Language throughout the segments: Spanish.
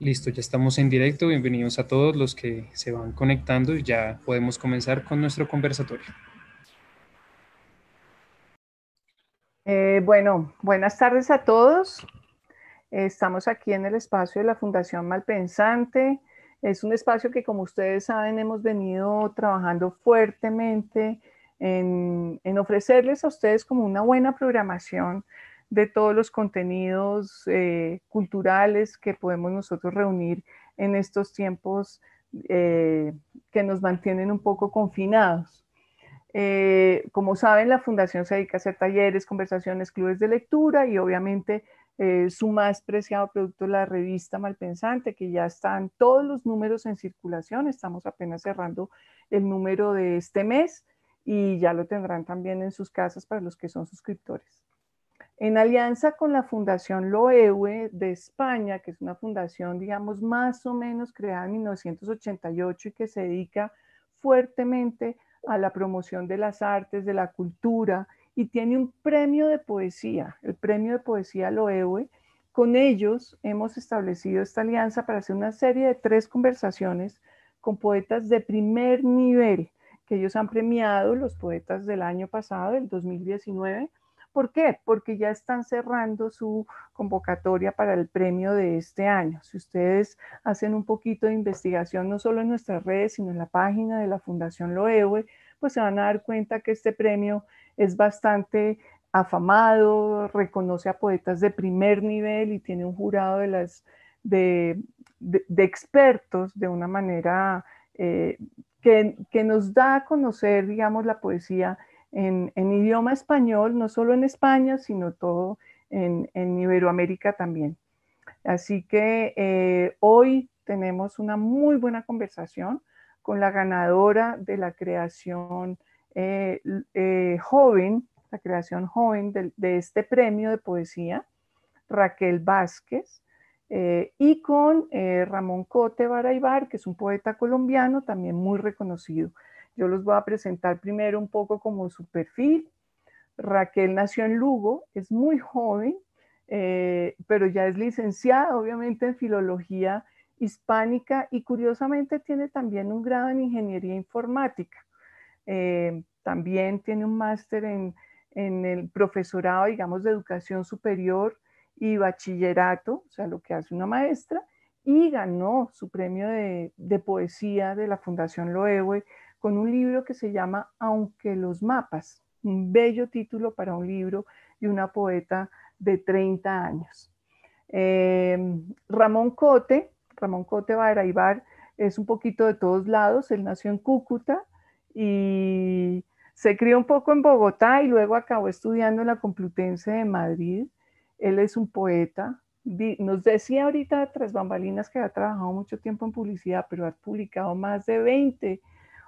Listo, ya estamos en directo. Bienvenidos a todos los que se van conectando y ya podemos comenzar con nuestro conversatorio. Eh, bueno, buenas tardes a todos. Estamos aquí en el espacio de la Fundación Malpensante. Es un espacio que, como ustedes saben, hemos venido trabajando fuertemente en, en ofrecerles a ustedes como una buena programación de todos los contenidos eh, culturales que podemos nosotros reunir en estos tiempos eh, que nos mantienen un poco confinados. Eh, como saben, la Fundación se dedica a hacer talleres, conversaciones, clubes de lectura y obviamente su más preciado producto, la revista Malpensante, que ya están todos los números en circulación. Estamos apenas cerrando el número de este mes y ya lo tendrán también en sus casas para los que son suscriptores en alianza con la Fundación Loewe de España, que es una fundación, digamos, más o menos creada en 1988 y que se dedica fuertemente a la promoción de las artes, de la cultura, y tiene un premio de poesía, el premio de poesía Loewe. Con ellos hemos establecido esta alianza para hacer una serie de tres conversaciones con poetas de primer nivel, que ellos han premiado, los poetas del año pasado, del 2019 ¿Por qué? Porque ya están cerrando su convocatoria para el premio de este año. Si ustedes hacen un poquito de investigación, no solo en nuestras redes, sino en la página de la Fundación Loewe, pues se van a dar cuenta que este premio es bastante afamado, reconoce a poetas de primer nivel y tiene un jurado de, expertos de una manera eh, que, que, nos da a conocer, digamos, la poesía en, idioma español, no solo en España, sino todo en, Iberoamérica también. Así que eh, hoy tenemos una muy buena conversación con la ganadora de la creación eh, eh, joven, la creación joven de, este premio de poesía, Raquel Vázquez, y con Ramón Cote Baraybar, que es un poeta colombiano también muy reconocido. Yo los voy a presentar primero un poco como su perfil. Raquel nació en Lugo, es muy joven, eh, pero ya es licenciada obviamente en filología hispánica y curiosamente tiene también un grado en ingeniería informática. Eh, también tiene un máster en, el profesorado, digamos, de educación superior y bachillerato, o sea, lo que hace una maestra, y ganó su premio de, de poesía de la Fundación Loewe con un libro que se llama Aunque los mapas, un bello título para un libro y una poeta de 30 años. Eh, Ramón Cote, Ramón Cote Baraibar, es un poquito de todos lados, él nació en Cúcuta y se crió un poco en Bogotá y luego acabó estudiando en la Complutense de Madrid. Él es un poeta. Nos decía ahorita tras bambalinas que ha trabajado mucho tiempo en publicidad, pero ha publicado más de 20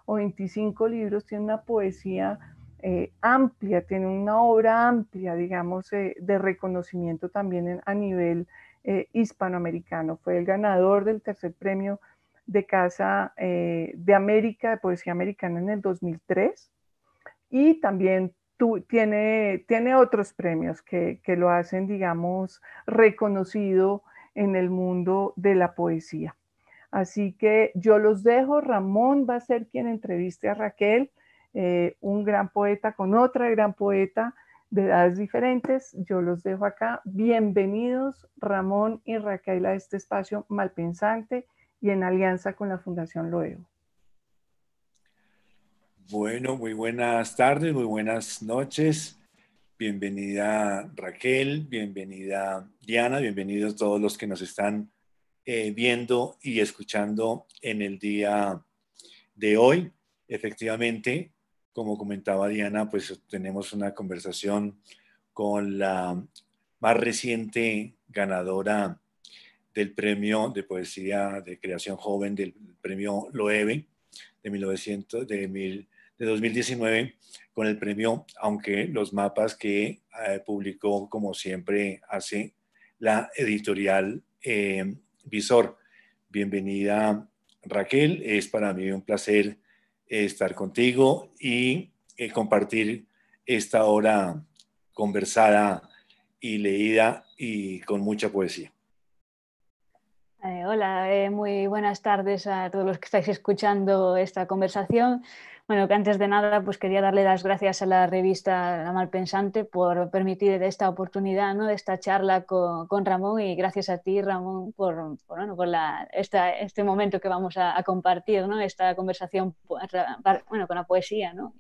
o 25 libros, tiene una poesía eh, amplia, tiene una obra amplia, digamos, eh, de reconocimiento también a nivel eh, hispanoamericano. Fue el ganador del tercer premio de Casa de América, de Poesía Americana en el 2003 y también tiene, tiene otros premios que lo hacen, digamos, reconocido en el mundo de la poesía. Así que yo los dejo. Ramón va a ser quien entreviste a Raquel, eh, un gran poeta con otra gran poeta de edades diferentes. Yo los dejo acá. Bienvenidos Ramón y Raquel a este espacio Malpensante y en alianza con la Fundación Luego. Bueno, muy buenas tardes, muy buenas noches. Bienvenida Raquel, bienvenida Diana, bienvenidos todos los que nos están eh, viendo y escuchando en el día de hoy. Efectivamente, como comentaba Diana, pues tenemos una conversación con la más reciente ganadora del premio de poesía de creación joven del premio Loewe de, 1900, de, de 2019 con el premio, aunque los mapas que eh, publicó como siempre hace la editorial eh, visor. Bienvenida Raquel, es para mí un placer eh, estar contigo y eh, compartir esta hora conversada y leída y con mucha poesía. Eh, hola, muy buenas tardes a todos los que estáis escuchando esta conversación. Bueno, que antes de nada, pues quería darle las gracias a la revista La Malpensante por permitir esta oportunidad, ¿no? Esta charla con, Ramón y gracias a ti, Ramón, por, bueno, por la, este momento que vamos a, compartir, ¿no? Esta conversación, pues, bueno, con la poesía, ¿no?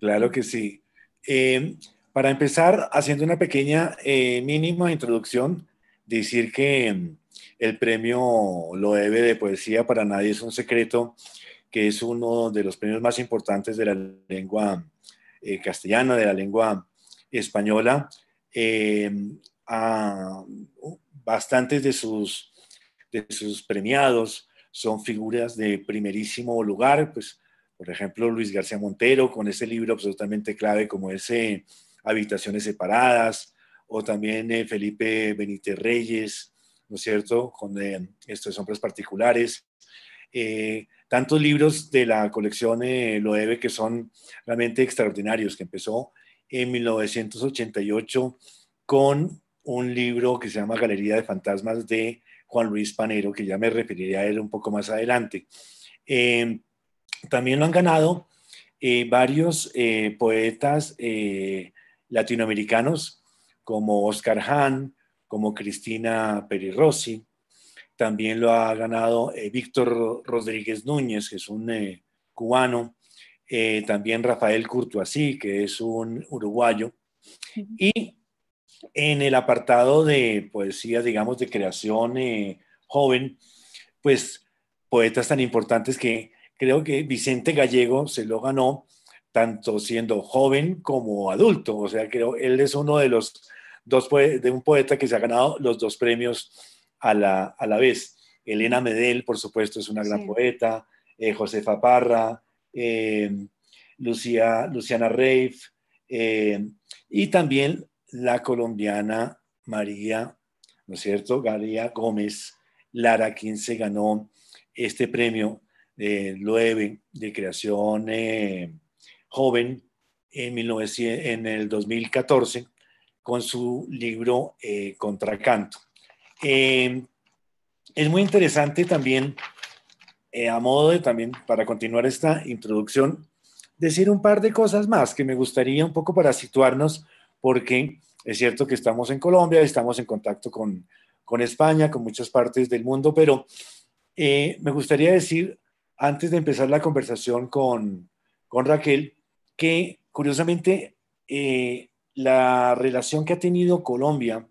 Claro que sí. Em, para empezar, haciendo una pequeña eh, mínima introducción, decir que em, el premio Loewe de poesía para nadie es un secreto que es uno de los premios más importantes de la lengua eh, castellana, de la lengua española. Eh, a, ah, bastantes de sus, de sus premiados son figuras de primerísimo lugar, pues por ejemplo Luis García Montero con ese libro absolutamente clave como ese eh, Habitaciones Separadas, o también Felipe Benítez Reyes, ¿no es cierto?, con estos hombres particulares tantos libros de la colección eh, Loewe que son realmente extraordinarios, que empezó en 1988 con un libro que se llama Galería de Fantasmas de Juan Luis Panero, que ya me referiré a él un poco más adelante. Em, también lo han ganado eh, varios eh, poetas latinoamericanos, como Oscar Hahn, como Cristina Peri Rossi, también lo ha ganado eh, Víctor Rodríguez Núñez, que es un eh, cubano, eh, también Rafael Así, que es un uruguayo. Y en el apartado de poesía, digamos, de creación joven, pues poetas tan importantes que creo que Vicente Gallego se lo ganó tanto siendo joven como adulto. O sea, creo él es uno de los dos de un poeta que se ha ganado los dos premios a la, vez. Elena Medel, por supuesto, es una gran poeta, eh, Josefa Parra, eh, Lucía, Luciana Reif, eh, y también la colombiana María, ¿no es cierto? García Gómez, Lara, quien se ganó este premio de 9 de creación joven en, en, el 2014 con su libro Contracanto. Eh, es muy interesante también, eh, a modo de también, para continuar esta introducción, decir un par de cosas más que me gustaría un poco para situarnos, porque es cierto que estamos en Colombia, estamos en contacto con, España, con muchas partes del mundo, pero eh, me gustaría decir, antes de empezar la conversación con, Raquel, que curiosamente la relación que ha tenido Colombia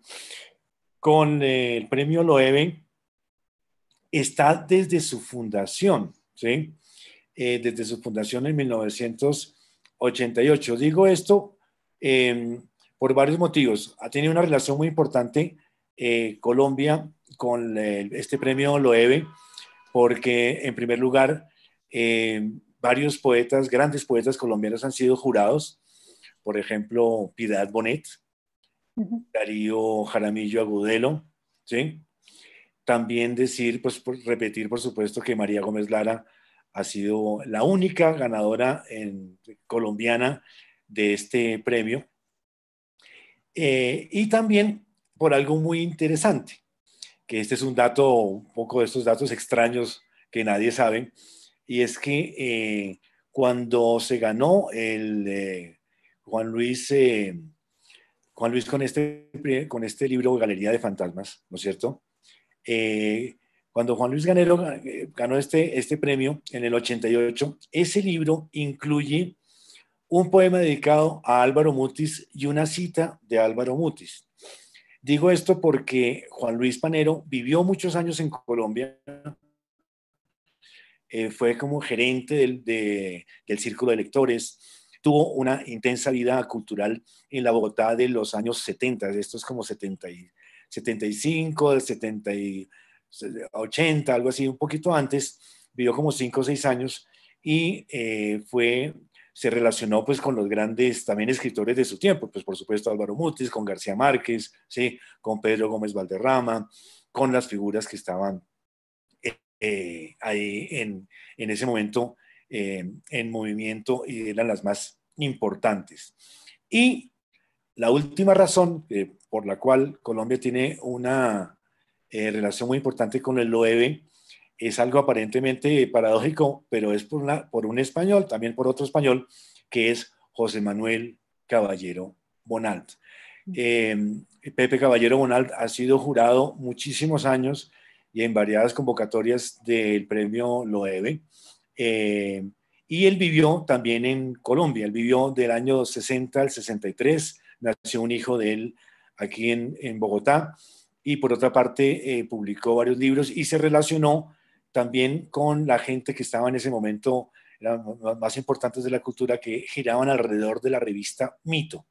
con eh, el premio Loewe está desde su fundación, ¿sí? Eh, desde su fundación en 1988. Digo esto em, por varios motivos. Ha tenido una relación muy importante eh, Colombia con este premio Loewe, porque en primer lugar, em, varios poetas, grandes poetas colombianos han sido jurados, por ejemplo, Piedad Bonet, Darío Jaramillo Agudelo, ¿sí? También decir, pues repetir por supuesto que María Gómez Lara ha sido la única ganadora en, colombiana de este premio. Eh, y también por algo muy interesante, que este es un dato, un poco de estos datos extraños que nadie sabe, y es que eh, cuando se ganó el eh, Juan Luis Juan Luis con este, con este libro Galería de Fantasmas, ¿no es cierto? Eh, cuando Juan Luis Ganero eh, ganó este, este premio en el 88, ese libro incluye un poema dedicado a Álvaro Mutis y una cita de Álvaro Mutis. Digo esto porque Juan Luis Panero vivió muchos años en Colombia, eh, fue como gerente del Círculo de Lectores, tuvo una intensa vida cultural en la Bogotá de los años 70, esto es como 70 y, 75, 70 y 80, algo así, un poquito antes, vivió como 5 o 6 años y eh, fue se relacionó pues con los grandes también escritores de su tiempo, pues por supuesto Álvaro Mutis, con García Márquez, ¿sí? con Pedro Gómez Valderrama, con las figuras que estaban eh, ahí en, en, ese momento eh, en movimiento y eran las más importantes. Y la última razón eh, por la cual Colombia tiene una eh, relación muy importante con el Loewe es algo aparentemente paradójico, pero es por, por un español, también por otro español, que es José Manuel Caballero Bonald. Pepe Caballero Bonald ha sido jurado muchísimos años y en variadas convocatorias del premio Loewe. Eh, y él vivió también en Colombia, él vivió del año 60 al 63, nació un hijo de él aquí en, Bogotá y por otra parte eh, publicó varios libros y se relacionó también con la gente que estaba en ese momento, las más importantes de la cultura, que giraban alrededor de la revista Mito.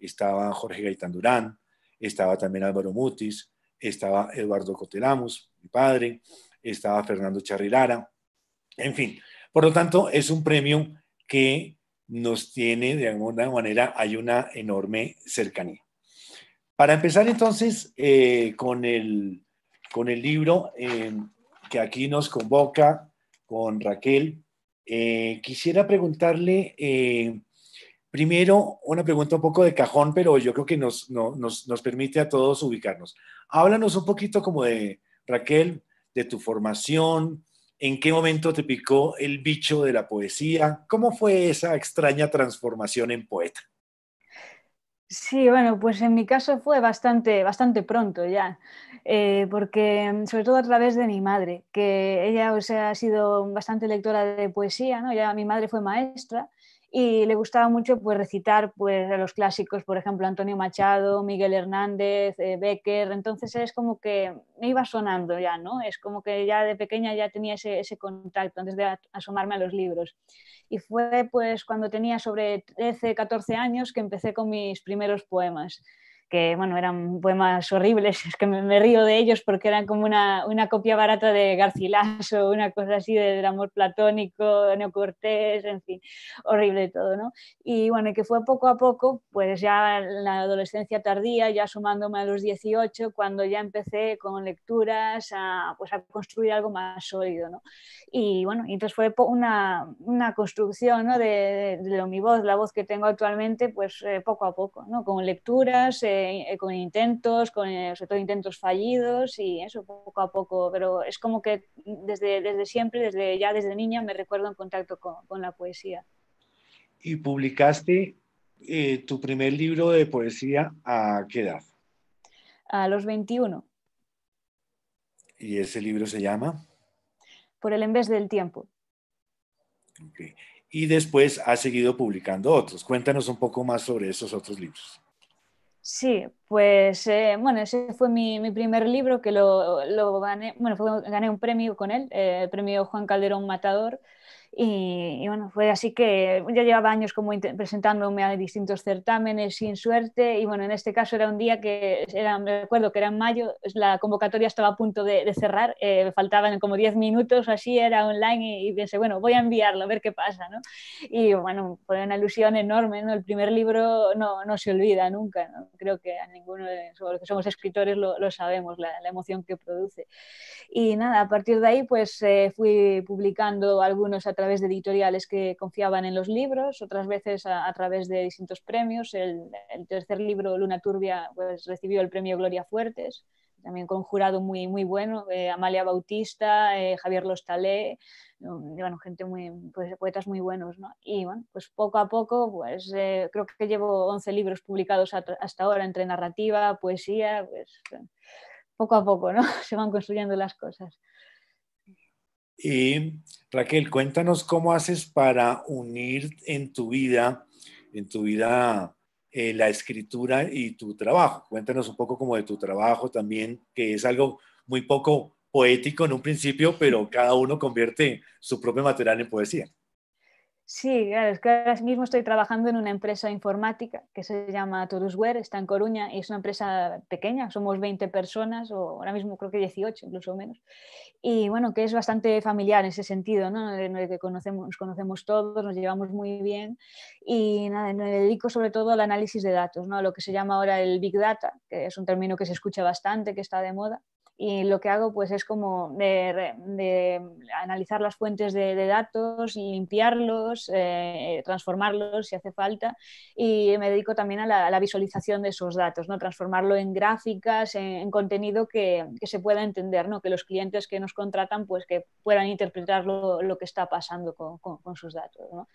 Estaba Jorge Gaitán Durán, estaba también Álvaro Mutis, estaba Eduardo Cotelamos, mi padre, estaba Fernando Charrilara, en fin, por lo tanto, es un premio que nos tiene, de alguna manera, hay una enorme cercanía. Para empezar entonces eh, con, el, libro eh, que aquí nos convoca con Raquel, eh, quisiera preguntarle primero una pregunta un poco de cajón, pero yo creo que nos, nos permite a todos ubicarnos. Háblanos un poquito como de Raquel, de tu formación, ¿En qué momento te picó el bicho de la poesía? ¿Cómo fue esa extraña transformación en poeta? Sí, bueno, pues en mi caso fue bastante, bastante pronto ya, eh, porque mm, sobre todo a través de mi madre, que ella o sea, ha sido bastante lectora de poesía, Ya mi madre fue maestra y le gustaba mucho pues, recitar pues, a los clásicos, por ejemplo, Antonio Machado, Miguel Hernández, eh, Becker, entonces es como que me iba sonando ya, ¿no? Es como que ya de pequeña ya tenía ese, ese contacto antes de asomarme a los libros. Y fue pues cuando tenía sobre 13, 14 años que empecé con mis primeros poemas que bueno, eran poemas horribles, es que me, río de ellos porque eran como una, una, copia barata de Garcilaso, una cosa así del amor platónico, neocortés, en fin, horrible todo, ¿no? Y bueno, que fue poco a poco, pues ya en la adolescencia tardía, ya sumándome a los 18, cuando ya empecé con lecturas a, pues a construir algo más sólido, ¿no? Y bueno, entonces fue una, una construcción, ¿no? De, de, mi voz, la voz que tengo actualmente, pues eh, poco a poco, ¿no? Con lecturas, eh, eh, con intentos, con, eh, sobre todo intentos fallidos y eso poco a poco, pero es como que desde, desde siempre, desde ya desde niña me recuerdo en contacto con, la poesía. ¿Y publicaste eh, tu primer libro de poesía a qué edad? A los 21. ¿Y ese libro se llama? Por el en vez del tiempo. Y después ha seguido publicando otros. Cuéntanos un poco más sobre esos otros libros. Sí, pues eh, bueno, ese fue mi, primer libro que lo, lo gané, bueno, gané un premio con él, eh, el premio Juan Calderón Matador, y, bueno, fue así que yo llevaba años como presentándome a distintos certámenes sin suerte y bueno, en este caso era un día que, era, recuerdo que era en mayo, la convocatoria estaba a punto de, cerrar, me eh, faltaban como 10 minutos, así era online y, pensé, bueno, voy a enviarlo, a ver qué pasa, ¿no? Y bueno, fue una ilusión enorme, El primer libro no, no se olvida nunca, Creo que a ninguno de los que somos escritores lo, sabemos, la, emoción que produce. Y nada, a partir de ahí pues eh, fui publicando algunos a través de editoriales que confiaban en los libros, otras veces a, través de distintos premios. El, tercer libro, Luna Turbia, pues recibió el premio Gloria Fuertes, también con jurado muy, muy bueno, eh, Amalia Bautista, eh, Javier Lostalé, bueno, gente muy, pues, poetas muy buenos, ¿no? Y bueno, pues poco a poco, pues eh, creo que llevo 11 libros publicados hasta ahora entre narrativa, poesía, pues poco a poco, ¿no? Se van construyendo las cosas. Y Raquel, cuéntanos cómo haces para unir en tu vida, en tu vida eh, la escritura y tu trabajo. Cuéntanos un poco como de tu trabajo también, que es algo muy poco poético en un principio, pero cada uno convierte su propio material en poesía. Sí, claro, es que ahora mismo estoy trabajando en una empresa informática que se llama Torusware, está en Coruña y es una empresa pequeña, somos 20 personas o ahora mismo creo que 18 incluso menos. Y bueno, que es bastante familiar en ese sentido, ¿no? que conocemos, nos conocemos todos, nos llevamos muy bien y nada, me dedico sobre todo al análisis de datos, ¿no? lo que se llama ahora el Big Data, que es un término que se escucha bastante, que está de moda y lo que hago pues es como de, analizar las fuentes de, datos, limpiarlos, eh, transformarlos si hace falta y me dedico también a la, visualización de esos datos, ¿no? transformarlo en gráficas, en, contenido que, que, se pueda entender, ¿no? que los clientes que nos contratan pues que puedan interpretar lo, que está pasando con, con, sus datos. ¿no?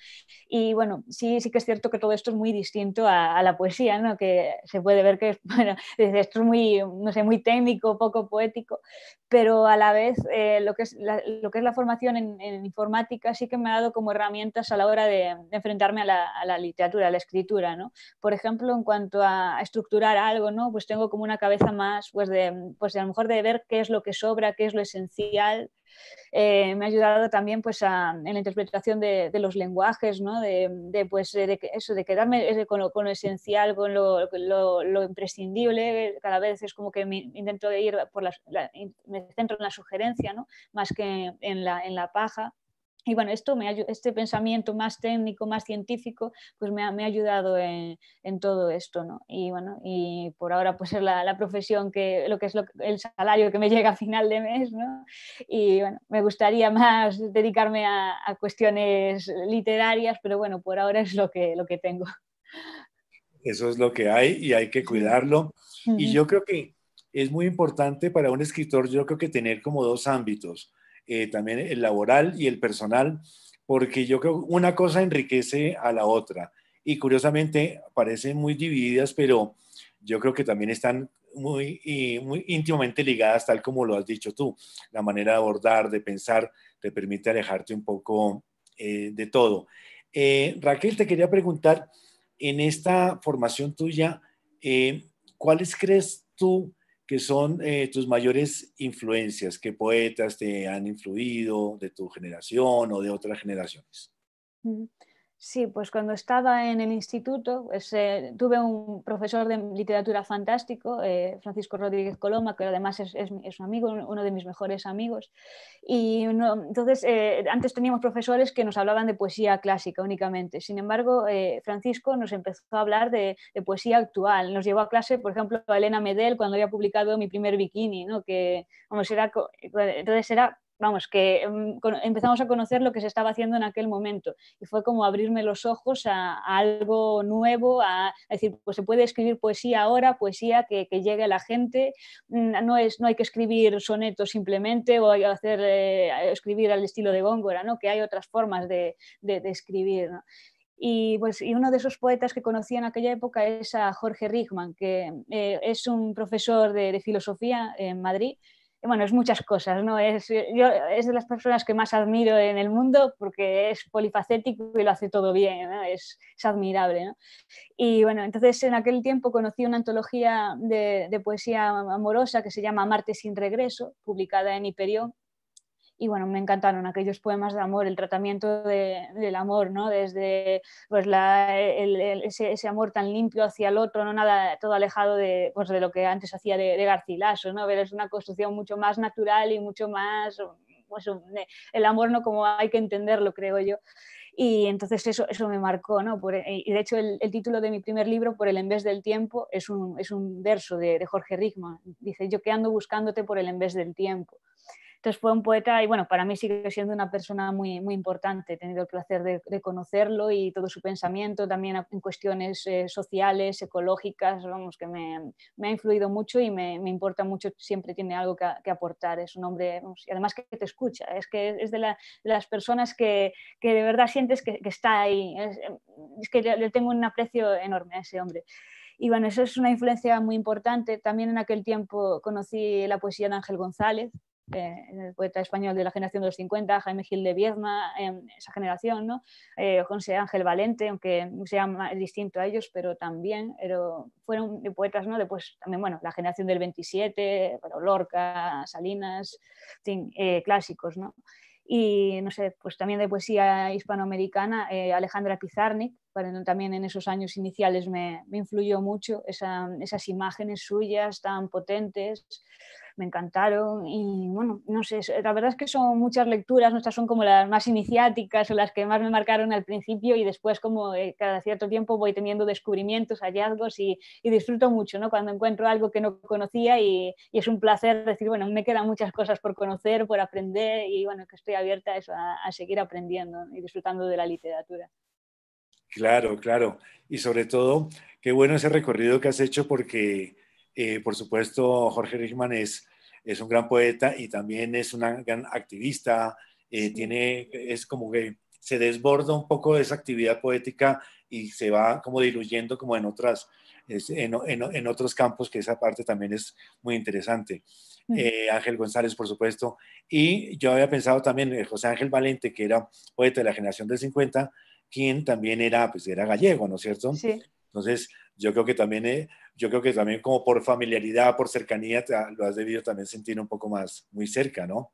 Y bueno, sí, sí que es cierto que todo esto es muy distinto a, a la poesía, ¿no? que se puede ver que bueno, esto es muy, no sé, muy técnico, poco poético, pero a la vez eh, lo, que es la, formación en, informática sí que me ha dado como herramientas a la hora de, enfrentarme a la, literatura, a la escritura, ¿no? Por ejemplo, en cuanto a, estructurar algo, ¿no? Pues tengo como una cabeza más, pues, pues a lo mejor de ver qué es lo que sobra, qué es lo esencial, eh, me ha ayudado también pues, en la interpretación de, los lenguajes, ¿no? de, pues, de, eso, de quedarme eh, con lo, esencial, con lo, imprescindible. Cada vez es como que me intento ir por me centro en la sugerencia ¿no? más que en la, en la paja. Y bueno, esto me, este pensamiento más técnico, más científico, pues me ha, me ha ayudado en, en, todo esto, ¿no? Y bueno, y por ahora pues es la, la profesión que, lo que es el salario que me llega a final de mes, ¿no? Y bueno, me gustaría más dedicarme a, a cuestiones literarias, pero bueno, por ahora es lo que, lo que tengo. Eso es lo que hay y hay que cuidarlo. Y yo creo que es muy importante para un escritor, yo creo que tener como dos ámbitos eh, también el laboral y el personal, porque yo creo que una cosa enriquece a la otra. Y curiosamente parecen muy divididas, pero yo creo que también están muy, y muy íntimamente ligadas, tal como lo has dicho tú. La manera de abordar, de pensar, te permite alejarte un poco eh, de todo. Eh, Raquel, te quería preguntar, en esta formación tuya, ¿cuáles crees tú que son eh, tus mayores influencias, qué poetas te han influido de tu generación o de otras generaciones. Mm. Sí, pues cuando estaba en el instituto pues, eh, tuve un profesor de literatura fantástico, eh, Francisco Rodríguez Coloma, que además es, un amigo, uno de mis mejores amigos. Y entonces, eh, antes teníamos profesores que nos hablaban de poesía clásica únicamente. Sin embargo, Francisco nos empezó a hablar de, poesía actual. Nos llevó a clase, por ejemplo, a Elena Medel cuando había publicado mi primer bikini, ¿no? que vamos, era, entonces era vamos, que em, empezamos a conocer lo que se estaba haciendo en aquel momento. Y fue como abrirme los ojos a, algo nuevo, a, decir, pues se puede escribir poesía ahora, poesía que, llegue a la gente. Mm, no, hay que escribir sonetos simplemente o hay que eh, escribir al estilo de Góngora, ¿no? que hay otras formas de, de, escribir. Pues, y, uno de esos poetas que conocí en aquella época es a Jorge Rigman, que eh, es un profesor de filosofía en Madrid bueno, es muchas cosas, ¿no? Es, de las personas que más admiro en el mundo porque es polifacético y lo hace todo bien, es, admirable, ¿no? Y bueno, entonces en aquel tiempo conocí una antología de, poesía amorosa que se llama Marte sin regreso, publicada en Hiperión y bueno, me encantaron aquellos poemas de amor, el tratamiento del amor, ¿no? Desde pues, la, ese, amor tan limpio hacia el otro, ¿no? Nada, todo alejado de, pues, de lo que antes hacía de, Garcilaso, ¿no? es una construcción mucho más natural y mucho más, pues, el amor no como hay que entenderlo, creo yo. Y entonces eso, eso me marcó, ¿no? y de hecho el, título de mi primer libro, Por el en vez del tiempo, es un, es un verso de, de Jorge Rigma. Dice, yo que ando buscándote por el en vez del tiempo. Entonces fue un poeta y bueno, para mí sigue siendo una persona muy, muy importante. He tenido el placer de, conocerlo y todo su pensamiento también en cuestiones eh, sociales, ecológicas, vamos, que me, ha influido mucho y me, importa mucho, siempre tiene algo que, aportar. Es un hombre, y además que te escucha, es que es de, las personas que, que, de verdad sientes que, está ahí. Es, que le tengo un aprecio enorme a ese hombre. Y bueno, eso es una influencia muy importante. También en aquel tiempo conocí la poesía de Ángel González, eh, el poeta español de la generación de los 50, Jaime Gil de Viedma, esa generación, ¿no? Eh, José Ángel Valente, aunque sea distinto a ellos, pero también pero fueron poetas, ¿no? Después también, bueno, la generación del 27, Lorca, Salinas, en eh, clásicos, ¿no? Y no sé, pues también de poesía hispanoamericana, Alejandra Pizarnik, también en esos años iniciales me, influyó mucho esas imágenes suyas tan potentes, me encantaron y bueno, no sé, la verdad es que son muchas lecturas, nuestras son como las más iniciáticas o las que más me marcaron al principio y después como eh, cada cierto tiempo voy teniendo descubrimientos, hallazgos y, disfruto mucho ¿no? cuando encuentro algo que no conocía y, es un placer decir, bueno, me quedan muchas cosas por conocer, por aprender y bueno, que estoy abierta a seguir aprendiendo y disfrutando de la literatura. Claro, claro. Y sobre todo, qué bueno ese recorrido que has hecho porque, eh, por supuesto, Jorge Richman es, un gran poeta y también es un gran activista. Eh, tiene, es como que se desborda un poco de esa actividad poética y se va como diluyendo como en en, otros campos, que esa parte también es muy interesante. Mm. Eh, Ángel González, por supuesto, y yo había pensado también José Ángel Valente, que era poeta de la generación del 50, quien también era, pues era gallego, ¿no es cierto? Sí. Entonces, yo creo que también, eh, yo creo que también como por familiaridad, por cercanía, lo has debido también sentir un poco más, muy cerca, ¿no?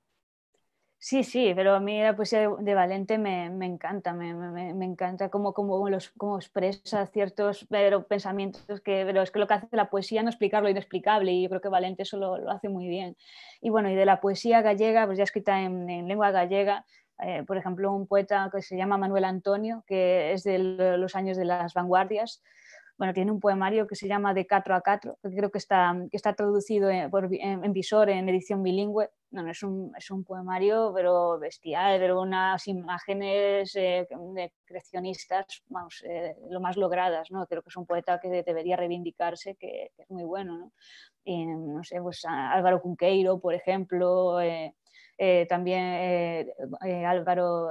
Sí, sí, pero a mí la poesía de, Valente me, encanta, me, encanta como como los, expresa ciertos pensamientos, que, pero es que lo que hace la poesía no explicarlo inexplicable y yo creo que Valente eso lo, hace muy bien. Y bueno, y de la poesía gallega, pues ya escrita en, en lengua gallega, eh, por ejemplo, un poeta que se llama Manuel Antonio, que es de los años de las vanguardias. Bueno, tiene un poemario que se llama De 4 a 4 que creo que está, que está traducido en, en, visor, en edición bilingüe. No, es, un, es un poemario, pero bestial, pero unas imágenes eh, creacionistas vamos, eh, lo más logradas. ¿no? Creo que es un poeta que debería reivindicarse, que, es muy bueno. ¿no? no sé, pues, Álvaro Cunqueiro, por ejemplo. Eh, también eh, eh, Álvaro,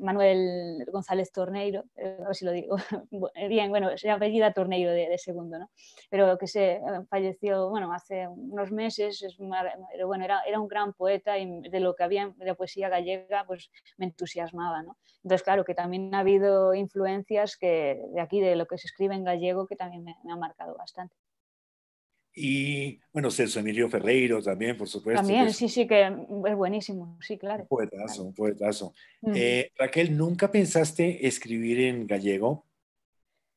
Manuel, González Torneiro, a ver si lo digo bien, bueno, se apellida Torneiro de, segundo, ¿no? pero que se falleció, bueno, hace unos meses, es bueno, era, un gran poeta y de lo que había de la poesía gallega, pues me entusiasmaba, ¿no? Entonces, claro, que también ha habido influencias que, de aquí, de lo que se escribe en gallego, que también me ha marcado bastante. Y bueno, Celso Emilio Ferreiro también, por supuesto. También, sí, sí, que mm, es buenísimo, sí, claro. Un poetazo, un poetazo. Eh, Raquel, ¿nunca pensaste escribir en gallego?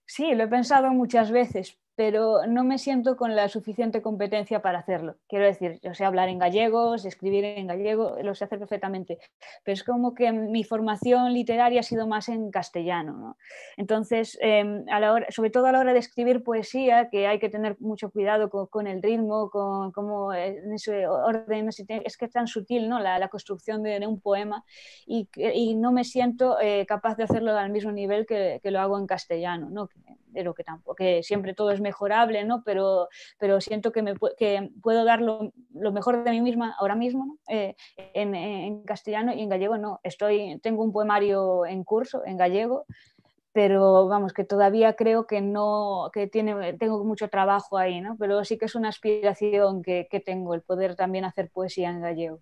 Sí, lo he pensado muchas veces, pero no me siento con la suficiente competencia para hacerlo. Quiero decir, yo sé hablar en gallego, escribir en gallego, lo sé hacer perfectamente, pero es como que mi formación literaria ha sido más en castellano. ¿no? Entonces, em, a la hora, sobre todo a la hora de escribir poesía, que hay que tener mucho cuidado con, el ritmo, con cómo ese orden, es que es tan sutil ¿no? la, construcción de un poema y, no me siento eh, capaz de hacerlo al mismo nivel que, lo hago en castellano, ¿no? de que tampoco, que siempre todo es mejorable, ¿no? Pero, pero siento que, me, puedo dar lo, mejor de mí misma ahora mismo, eh, en, castellano y en gallego no. Estoy, tengo un poemario en curso en gallego, pero vamos, que todavía creo que no, que tiene, tengo mucho trabajo ahí, ¿no? Pero sí que es una aspiración que, tengo, el poder también hacer poesía en gallego.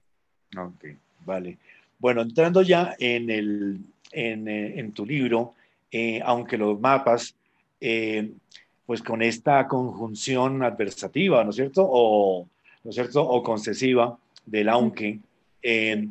Ok, vale. Bueno, entrando ya en, el, en, eh, tu libro, eh, aunque los mapas, pues con esta conjunción adversativa, ¿no es cierto? O, ¿no es cierto? o concesiva del aunque, eh,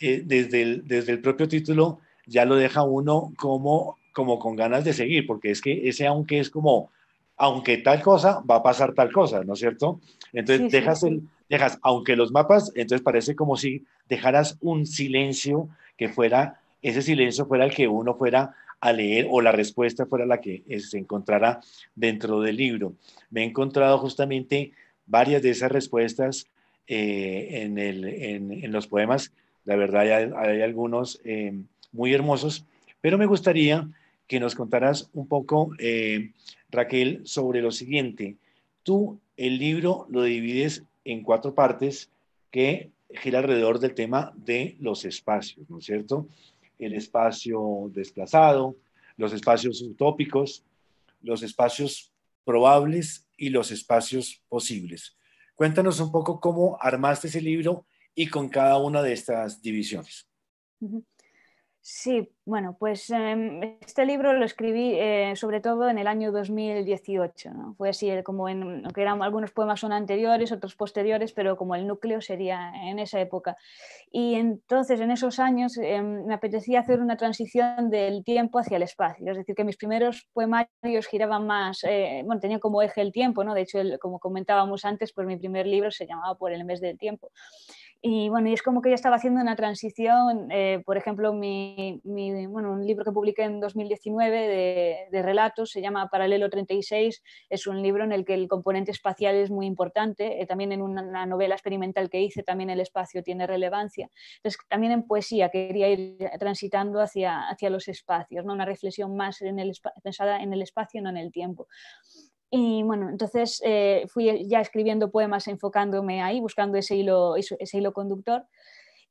eh, desde, el, desde el propio título ya lo deja uno como, como con ganas de seguir, porque es que ese aunque es como, aunque tal cosa, va a pasar tal cosa, ¿no es cierto? Entonces dejas, El, dejas, aunque los mapas, entonces parece como si dejaras un silencio que fuera, ese silencio fuera el que uno fuera a leer o la respuesta fuera la que eh, se encontrará dentro del libro. Me he encontrado justamente varias de esas respuestas eh, en, los poemas. La verdad, hay, algunos eh, muy hermosos, pero me gustaría que nos contaras un poco, Raquel, sobre lo siguiente. Tú el libro lo divides en cuatro partes que gira alrededor del tema de los espacios, ¿no es cierto? el espacio desplazado, los espacios utópicos, los espacios probables y los espacios posibles. Cuéntanos un poco cómo armaste ese libro y con cada una de estas divisiones. Sí, bueno, pues em, este libro lo escribí eh, sobre todo en el año 2018, ¿no? Fue así eh, como en, que eran algunos poemas son anteriores, otros posteriores, pero como el núcleo sería en esa época. Y entonces en esos años em, me apetecía hacer una transición del tiempo hacia el espacio, es decir, que mis primeros poemarios giraban más, eh, bueno, tenían como eje el tiempo, ¿no? De hecho, como comentábamos antes, pues mi primer libro se llamaba Por el mes del tiempo. Y bueno, y es como que ya estaba haciendo una transición, eh, por ejemplo, mi, bueno, un libro que publiqué en 2019 de, relatos, se llama Paralelo 36, es un libro en el que el componente espacial es muy importante, eh, también en una, novela experimental que hice también el espacio tiene relevancia. Entonces, también en poesía quería ir transitando hacia, hacia los espacios, ¿no? una reflexión más en el, pensada en el espacio, no en el tiempo. Y bueno, entonces eh, fui ya escribiendo poemas, enfocándome ahí, buscando ese hilo, ese hilo conductor.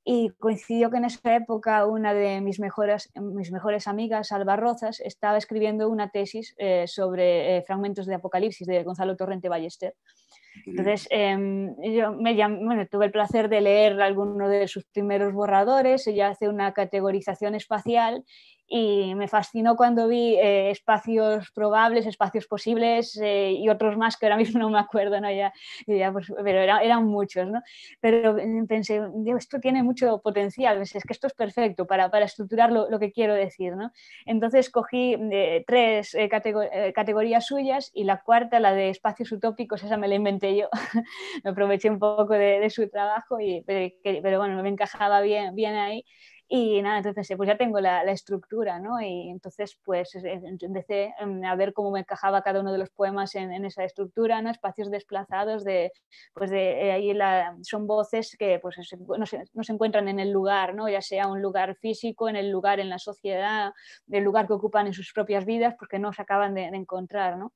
Y coincidió que en esa época una de mis mejores, mis mejores amigas, Alba Rozas, estaba escribiendo una tesis eh, sobre eh, fragmentos de Apocalipsis de Gonzalo Torrente Ballester. Entonces, em, yo me bueno, tuve el placer de leer alguno de sus primeros borradores, ella hace una categorización espacial y me fascinó cuando vi eh, espacios probables, espacios posibles eh, y otros más que ahora mismo no me acuerdo, ¿no? Ya, pues, pero eran muchos, ¿no? Pero mm, pensé, esto tiene mucho potencial, es que esto es perfecto para, para estructurar lo, lo, que quiero decir, ¿no? Entonces cogí mm, eh, tres categorías suyas y la cuarta, la de espacios utópicos, esa me la inventé yo, me aproveché un poco de, su trabajo, y, pero, pero, bueno, me encajaba bien, bien ahí y nada, entonces eh, pues ya tengo la, estructura, ¿no? Y entonces pues empecé em, a ver cómo me encajaba cada uno de los poemas en, esa estructura, ¿no? Espacios desplazados de, pues de eh, ahí son voces que pues no se, no se, encuentran en el lugar, ¿no? Ya sea un lugar físico, en el lugar en la sociedad, el lugar que ocupan en sus propias vidas, porque no se acaban de encontrar, ¿no?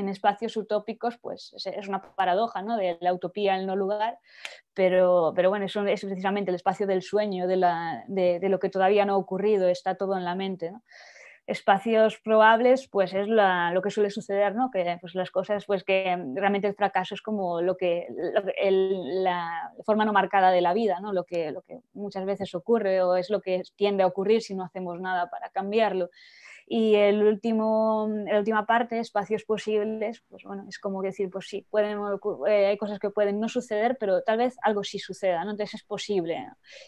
en espacios utópicos, pues es una paradoja ¿no? de la utopía en no lugar, pero, pero bueno, eso es precisamente el espacio del sueño, de, la, de, lo que todavía no ha ocurrido, está todo en la mente. Espacios probables, pues es lo que suele suceder, ¿no? que pues, las cosas, pues que realmente el fracaso es como lo que, la forma no marcada de la vida, ¿no? lo, que, lo que muchas veces ocurre o es lo que tiende a ocurrir si no hacemos nada para cambiarlo. Y el último, la última parte, espacios posibles, pues bueno, es como decir, pues sí, pueden, eh, hay cosas que pueden no suceder, pero tal vez algo sí suceda, ¿no? Entonces es posible.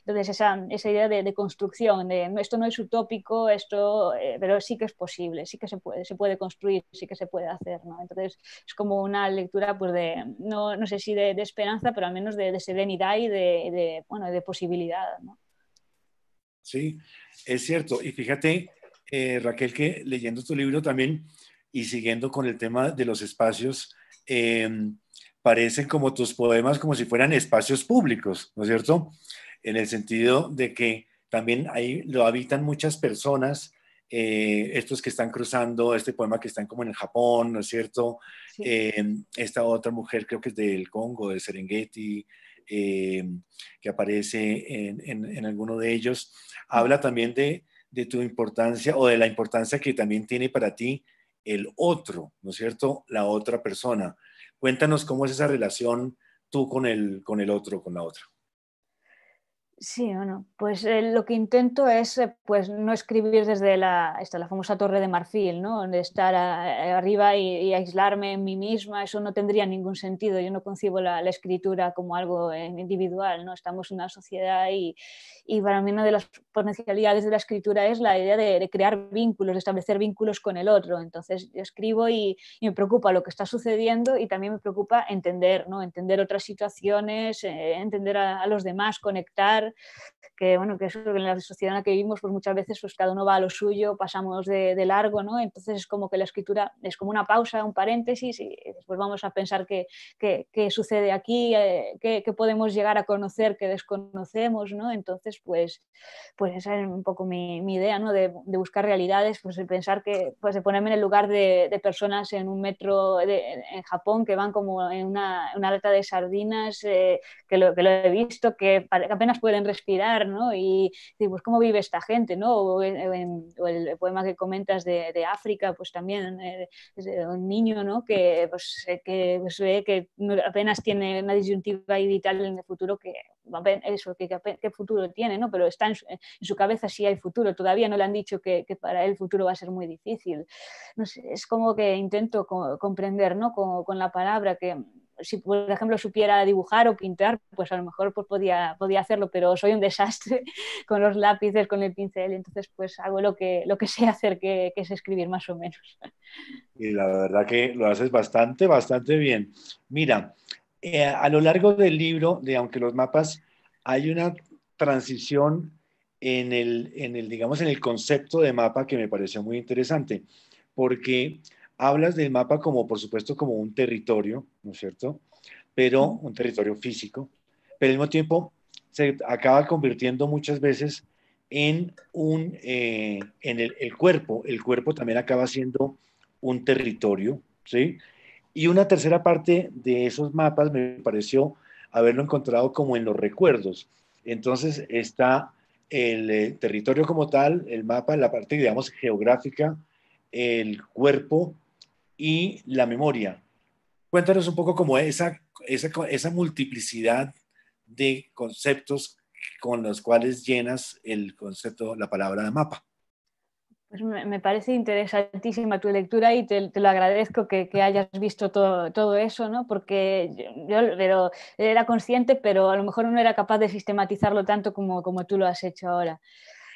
Entonces esa, idea de, construcción, de esto no es utópico, esto, eh, pero sí que es posible, sí que se puede, se puede construir, sí que se puede hacer, ¿no? Entonces es como una lectura, pues de, no, no sé si de, esperanza, pero al menos de, serenidad y de, bueno, de posibilidad, ¿no? Sí, es cierto. Y fíjate eh, Raquel, que leyendo tu libro también y siguiendo con el tema de los espacios, em, parecen como tus poemas como si fueran espacios públicos, ¿no es cierto? En el sentido de que también ahí lo habitan muchas personas, eh, estos que están cruzando, este poema que están como en el Japón, ¿no es cierto? Em, esta otra mujer creo que es del Congo, de Serengeti, em, que aparece en, alguno de ellos, habla también de, de tu importancia o de la importancia que también tiene para ti el otro, ¿no es cierto? La otra persona. Cuéntanos cómo es esa relación tú con el, con el otro, con la otra. Sí, bueno, pues eh, lo que intento es eh, pues no escribir desde la, esta, la famosa torre de marfil, ¿no? de estar eh, arriba y, aislarme en mí misma, eso no tendría ningún sentido, yo no concibo la, escritura como algo individual, ¿no? estamos en una sociedad y, y para mí una de las potencialidades de la escritura es la idea de, crear vínculos, de establecer vínculos con el otro. Entonces yo escribo y, me preocupa lo que está sucediendo y también me preocupa entender, ¿no? entender otras situaciones, eh, entender a, los demás, conectar, que bueno, que en la sociedad en la que vivimos pues muchas veces pues cada uno va a lo suyo, pasamos de, largo, ¿no? Entonces es como que la escritura es como una pausa, un paréntesis y después vamos a pensar qué, qué, sucede aquí, eh, qué, podemos llegar a conocer que desconocemos, ¿no? Entonces pues, pues esa es un poco mi, idea, ¿no? De, buscar realidades, pues de pensar que, pues de ponerme en el lugar de, personas en un metro en Japón que van como en una, una de sardinas, eh, que, lo, que he visto, que apenas pueden respirar, ¿no? Y, pues cómo vive esta gente, ¿no? O, el poema que comentas de, África, pues también eh, un niño, ¿no? Que, pues, que pues, que apenas tiene una disyuntiva y vital en el futuro que eso, qué, futuro tiene, ¿no? pero está en su, cabeza si hay futuro, todavía no le han dicho que, para él el futuro va a ser muy difícil. No sé, es como que intento comprender ¿no? con, la palabra que si por ejemplo supiera dibujar o pintar, pues a lo mejor pues, podía, podía hacerlo, pero soy un desastre con los lápices, con el pincel, entonces pues hago lo que, lo que sé hacer, que, que es escribir más o menos. Y la verdad que lo haces bastante, bastante bien. Mira, eh, a lo largo del libro, de aunque los mapas, hay una transición en el, digamos, en el concepto de mapa que me pareció muy interesante, porque hablas del mapa como, por supuesto, como un territorio, ¿no es cierto? Pero un territorio físico, pero al mismo tiempo se acaba convirtiendo muchas veces en, un, eh, en el, cuerpo. El cuerpo también acaba siendo un territorio, ¿sí? Y una tercera parte de esos mapas me pareció haberlo encontrado como en los recuerdos. Entonces está el eh, territorio como tal, el mapa, la parte, digamos, geográfica, el cuerpo y la memoria. Cuéntanos un poco como esa, esa, esa multiplicidad de conceptos con los cuales llenas el concepto, la palabra de mapa. Pues me parece interesantísima tu lectura y te, lo agradezco que, hayas visto todo, eso, ¿no? porque yo, pero era consciente, pero a lo mejor no era capaz de sistematizarlo tanto como, tú lo has hecho ahora.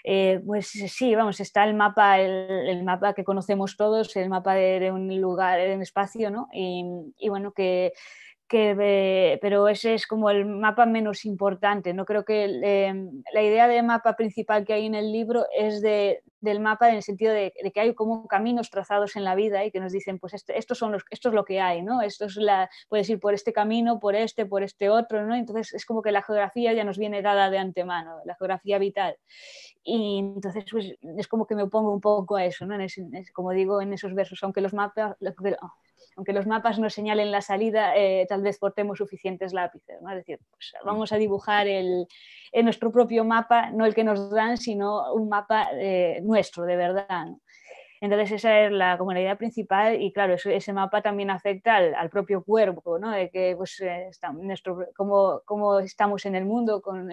Eh, pues sí, vamos, está el mapa, el, mapa que conocemos todos, el mapa de, un lugar, de un espacio, ¿no? y bueno, que pero ese es como el mapa menos importante. No creo que em, la idea de mapa principal que hay en el libro es de, del mapa en el sentido de, que hay como caminos trazados en la vida y que nos dicen, pues esto, estos son los, esto es lo que hay, ¿no? Esto es la, puedes ir por este camino, por este, por este otro, ¿no? Entonces es como que la geografía ya nos viene dada de antemano, la geografía vital. Y entonces pues, es como que me opongo un poco a eso, ¿no? En como digo en esos versos, aunque los mapas, aunque los mapas nos señalen la salida, eh, tal vez portemos suficientes lápices. ¿no? Es decir, pues mm. vamos a dibujar el, en nuestro propio mapa, no el que nos dan, sino un mapa eh, nuestro, de verdad. Entonces esa es la comunidad principal y claro, ese mapa también afecta al, propio cuerpo, ¿no? De que pues eh, nuestro, cómo, cómo, estamos en el mundo con,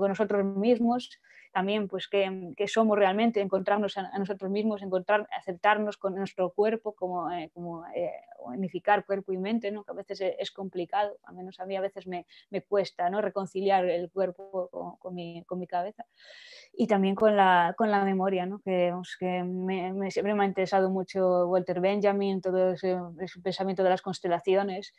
con nosotros mismos también pues que, somos realmente, encontrarnos a, nosotros mismos, encontrar, aceptarnos con nuestro cuerpo, como, eh, como eh, unificar cuerpo y mente, ¿no? que a veces e, es, complicado, al menos a mí a veces me, me cuesta ¿no? reconciliar el cuerpo con, con, mi, con, mi, cabeza. Y también con la, con la memoria, ¿no? que, pues, que me, siempre me ha interesado mucho Walter Benjamin, todo ese pensamiento de las constelaciones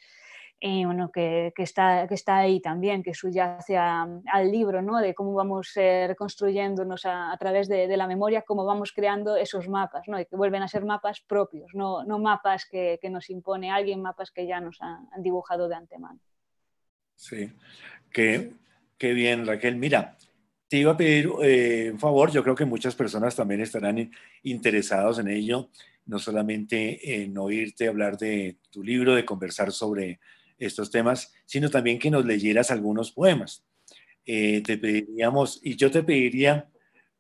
que, que, está, que está ahí también, que suya hacia al libro, ¿no? de cómo vamos reconstruyéndonos a, través de, la memoria, cómo vamos creando esos mapas, ¿no? y que vuelven a ser mapas propios, no, no mapas que, nos impone alguien, mapas que ya nos han, dibujado de antemano. Sí, qué, bien Raquel. Mira, te iba a pedir eh, un favor, yo creo que muchas personas también estarán interesados en ello, no solamente en oírte hablar de tu libro, de conversar sobre estos temas, sino también que nos leyeras algunos poemas. Eh, te pediríamos, y yo te pediría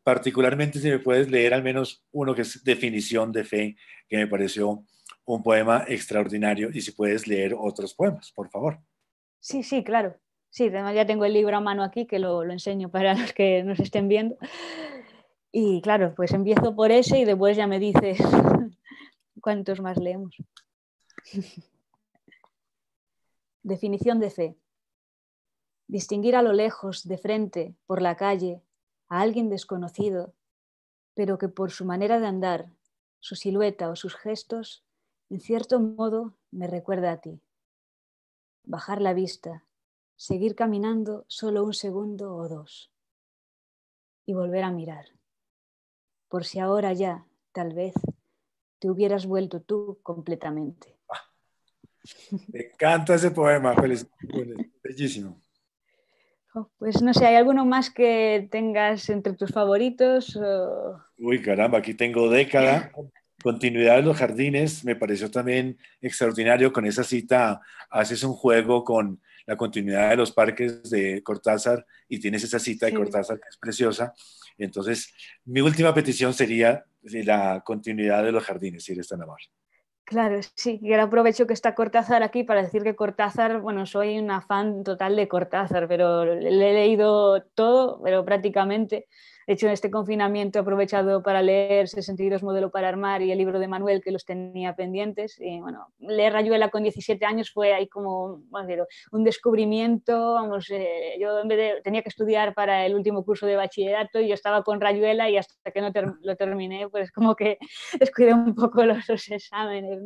particularmente si me puedes leer al menos uno que es Definición de Fe, que me pareció un poema extraordinario, y si puedes leer otros poemas, por favor. Sí, sí, claro. Sí, además ya tengo el libro a mano aquí, que lo, lo enseño para los que nos estén viendo. Y claro, pues empiezo por ese y después ya me dices cuántos más leemos. Definición de fe. Distinguir a lo lejos, de frente, por la calle, a alguien desconocido, pero que por su manera de andar, su silueta o sus gestos, en cierto modo me recuerda a ti. Bajar la vista, seguir caminando solo un segundo o dos y volver a mirar, por si ahora ya, tal vez, te hubieras vuelto tú completamente. Me encanta ese poema, bellísimo. Oh, pues no sé, ¿hay alguno más que tengas entre tus favoritos? Uy, caramba, aquí tengo década. Continuidad de los jardines me pareció también extraordinario con esa cita. Haces un juego con la continuidad de los parques de Cortázar y tienes esa cita de Cortázar que es preciosa. Entonces, mi última petición sería la continuidad de los jardines, si eres tan amable. Claro, sí, y ahora aprovecho que está Cortázar aquí para decir que Cortázar, bueno, soy una fan total de Cortázar, pero le he leído todo, pero prácticamente de hecho, en este confinamiento he aprovechado para leer 62 Modelo para Armar y el libro de Manuel, que los tenía pendientes. Y, bueno, leer Rayuela con 17 años fue ahí como un descubrimiento. Vamos, eh, yo tenía que estudiar para el último curso de bachillerato y yo estaba con Rayuela y hasta que no lo terminé, pues como que descuidé un poco los, exámenes.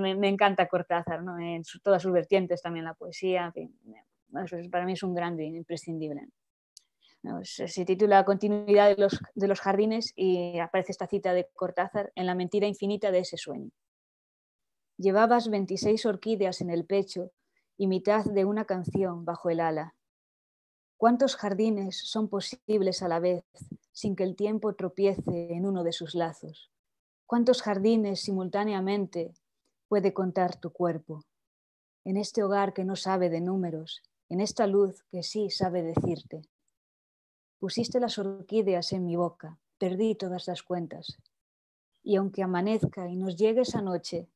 me, encanta Cortázar, ¿no? en todas sus vertientes, también la poesía. para mí es un grande imprescindible se titula Continuidad de los, de los jardines y aparece esta cita de Cortázar en la mentira infinita de ese sueño. Llevabas 26 orquídeas en el pecho y mitad de una canción bajo el ala. ¿Cuántos jardines son posibles a la vez sin que el tiempo tropiece en uno de sus lazos? ¿Cuántos jardines simultáneamente puede contar tu cuerpo? En este hogar que no sabe de números, en esta luz que sí sabe decirte. Pusiste las orquídeas en mi boca, perdí todas las cuentas. Y aunque amanezca y nos llegue esa noche,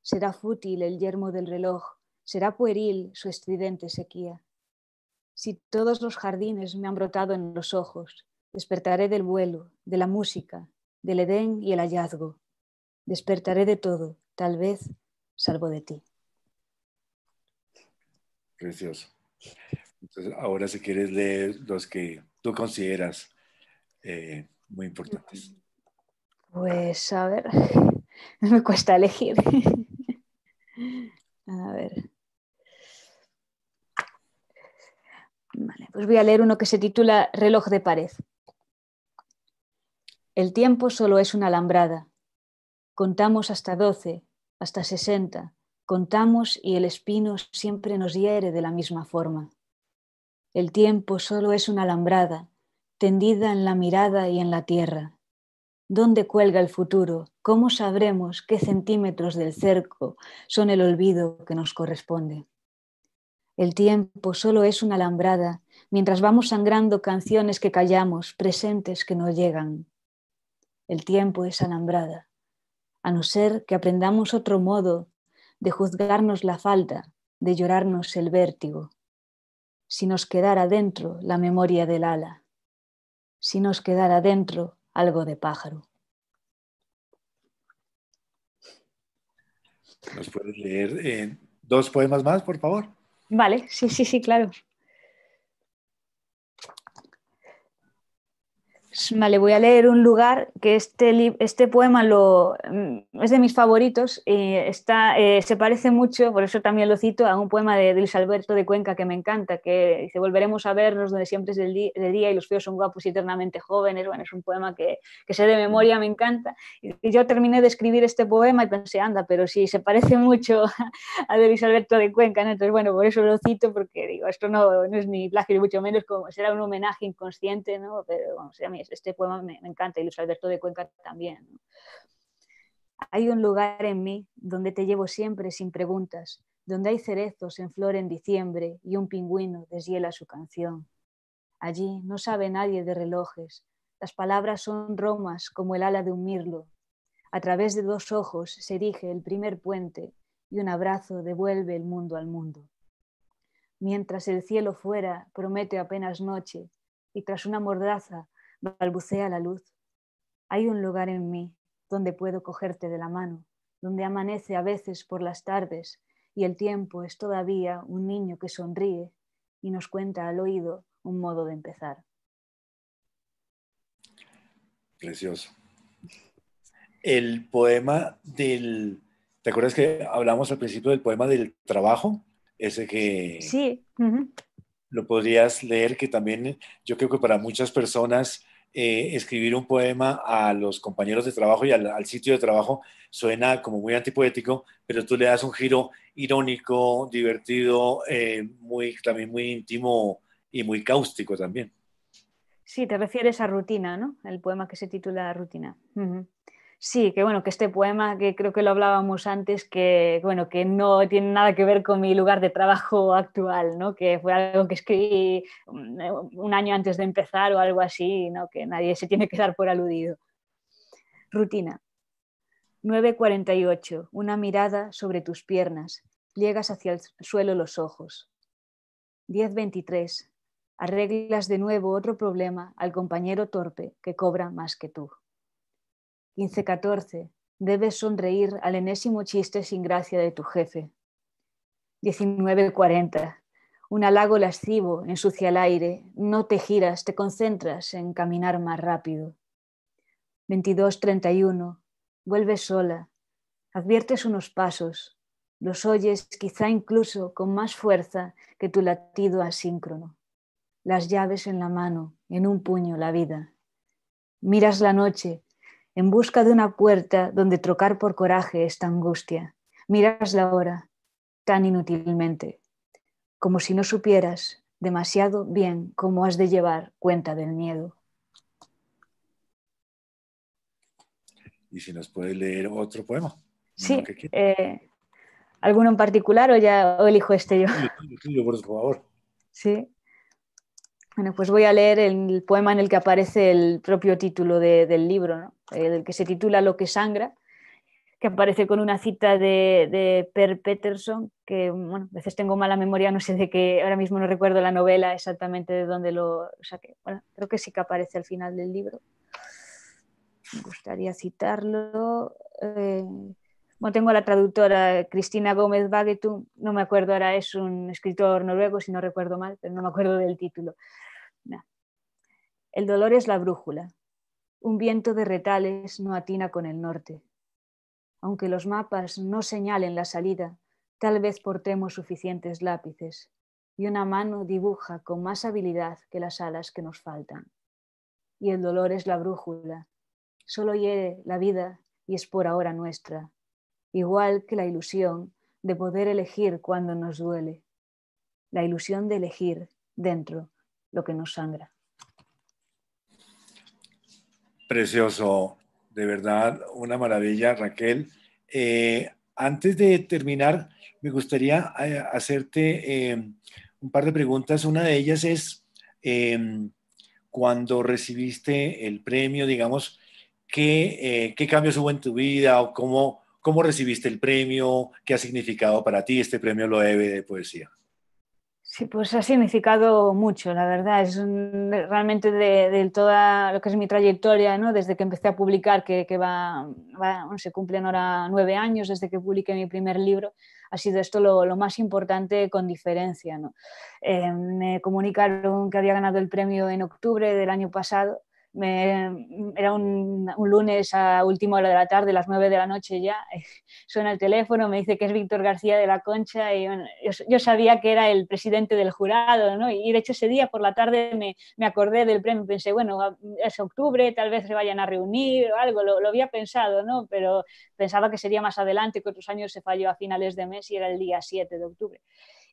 será fútil el yermo del reloj, será pueril su estridente sequía. Si todos los jardines me han brotado en los ojos, despertaré del vuelo, de la música, del Edén y el hallazgo. Despertaré de todo, tal vez, salvo de ti. Precioso. Entonces, ahora si quieres leer los que tú consideras eh, muy importantes? Pues a ver, me cuesta elegir. a ver. Vale, pues voy a leer uno que se titula Reloj de pared. El tiempo solo es una alambrada. Contamos hasta 12, hasta 60. Contamos y el espino siempre nos hiere de la misma forma. El tiempo solo es una alambrada, tendida en la mirada y en la tierra. ¿Dónde cuelga el futuro? ¿Cómo sabremos qué centímetros del cerco son el olvido que nos corresponde? El tiempo solo es una alambrada, mientras vamos sangrando canciones que callamos, presentes que no llegan. El tiempo es alambrada, a no ser que aprendamos otro modo de juzgarnos la falta, de llorarnos el vértigo si nos quedara dentro la memoria del ala, si nos quedara dentro algo de pájaro. ¿Nos puedes leer eh, dos poemas más, por favor? Vale, sí, sí, sí, claro. Vale, voy a leer un lugar que este, este poema lo, mm, es de mis favoritos. Y está, eh, se parece mucho, por eso también lo cito, a un poema de, Luis Alberto de Cuenca que me encanta, que dice, volveremos a vernos donde siempre es de día y los feos son guapos y eternamente jóvenes. Bueno, es un poema que, que sé de memoria, me encanta. Y, yo terminé de escribir este poema y pensé, anda, pero si se parece mucho a Luis Alberto de Cuenca. Entonces, bueno, por eso lo cito, porque digo, esto no, no es ni plagio, ni mucho menos, como será un homenaje inconsciente, ¿no? pero bueno, bueno, a mí este poema me, encanta y Luis Alberto de Cuenca también. Hay un lugar en mí donde te llevo siempre sin preguntas, donde hay cerezos en flor en diciembre y un pingüino deshiela su canción. Allí no sabe nadie de relojes, las palabras son romas como el ala de un mirlo. A través de dos ojos se erige el primer puente y un abrazo devuelve el mundo al mundo. Mientras el cielo fuera promete apenas noche y tras una mordaza balbucea la luz. Hay un lugar en mí donde puedo cogerte de la mano, donde amanece a veces por las tardes y el tiempo es todavía un niño que sonríe y nos cuenta al oído un modo de empezar. Precioso. El poema del... ¿Te acuerdas que hablamos al principio del poema del trabajo? Ese que... Sí. Lo podrías leer, que también yo creo que para muchas personas eh, escribir un poema a los compañeros de trabajo y al, sitio de trabajo suena como muy antipoético, pero tú le das un giro irónico, divertido, eh, muy, también muy íntimo y muy cáustico también. Sí, te refieres a Rutina, ¿no? El poema que se titula Rutina. Sí, que bueno, que este poema, que creo que lo hablábamos antes, que bueno, que no tiene nada que ver con mi lugar de trabajo actual, ¿no? Que fue algo que escribí mm, eh, un año antes de empezar o algo así, ¿no? Que nadie se tiene que dar por aludido. Rutina. 9.48. Una mirada sobre tus piernas. Llegas hacia el suelo los ojos. 10.23. Arreglas de nuevo otro problema al compañero torpe que cobra más que tú. 15-14. Debes sonreír al enésimo chiste sin gracia de tu jefe. 19.40. Un halago lascivo ensucia el aire. No te giras, te concentras en caminar más rápido. 22.31. Vuelves sola. Adviertes unos pasos. Los oyes quizá incluso con más fuerza que tu latido asíncrono. Las llaves en la mano, en un puño la vida. Miras la noche, en busca de una puerta donde trocar por coraje esta angustia. Miras la hora, tan inútilmente, como si no supieras demasiado bien cómo has de llevar cuenta del miedo. Y si nos puedes leer otro poema. Sí, eh, ¿alguno en particular o ya elijo este yo? Por favor. Sí, bueno, pues voy a leer el poema en el que aparece el propio título del libro, eh, el que se titula Lo que sangra, que aparece con una cita de, Per Peterson, que a veces tengo mala memoria, no sé de qué, ahora mismo no recuerdo la novela exactamente de dónde lo saqué. Bueno, creo que sí que aparece al final del libro. Me gustaría citarlo. Eh, tengo a la traductora Cristina Gómez Bagetum. no me acuerdo, ahora es un escritor noruego, si no recuerdo mal, pero no me acuerdo del título. El dolor es la brújula. Un viento de retales no atina con el norte. Aunque los mapas no señalen la salida, tal vez portemos suficientes lápices y una mano dibuja con más habilidad que las alas que nos faltan. Y el dolor es la brújula. Solo hiere la vida y es por ahora nuestra, igual que la ilusión de poder elegir cuando nos duele, la ilusión de elegir dentro lo que nos sangra. Precioso, de verdad, una maravilla, Raquel. Eh, antes de terminar, me gustaría eh, hacerte em, un par de preguntas. Una de ellas es, em, cuando recibiste el premio, digamos, ¿qué, eh, qué cambios hubo en tu vida o cómo, cómo recibiste el premio? ¿Qué ha significado para ti este premio Loewe de poesía? Sí, pues ha significado mucho, la verdad. Es realmente de, toda lo que es mi trayectoria, ¿no? desde que empecé a publicar, que, va, se cumplen ahora nueve años desde que publiqué mi primer libro, ha sido esto lo, más importante con diferencia. Eh, me comunicaron que había ganado el premio en octubre del año pasado era un, lunes a última hora de la tarde, las nueve de la noche ya, suena el teléfono, me dice que es Víctor García de la Concha y yo, sabía que era el presidente del jurado, ¿no? Y de hecho ese día por la tarde me, acordé del premio, pensé, bueno, es octubre, tal vez se vayan a reunir o algo, lo, había pensado, ¿no? Pero pensaba que sería más adelante, que otros años se falló a finales de mes y era el día 7 de octubre.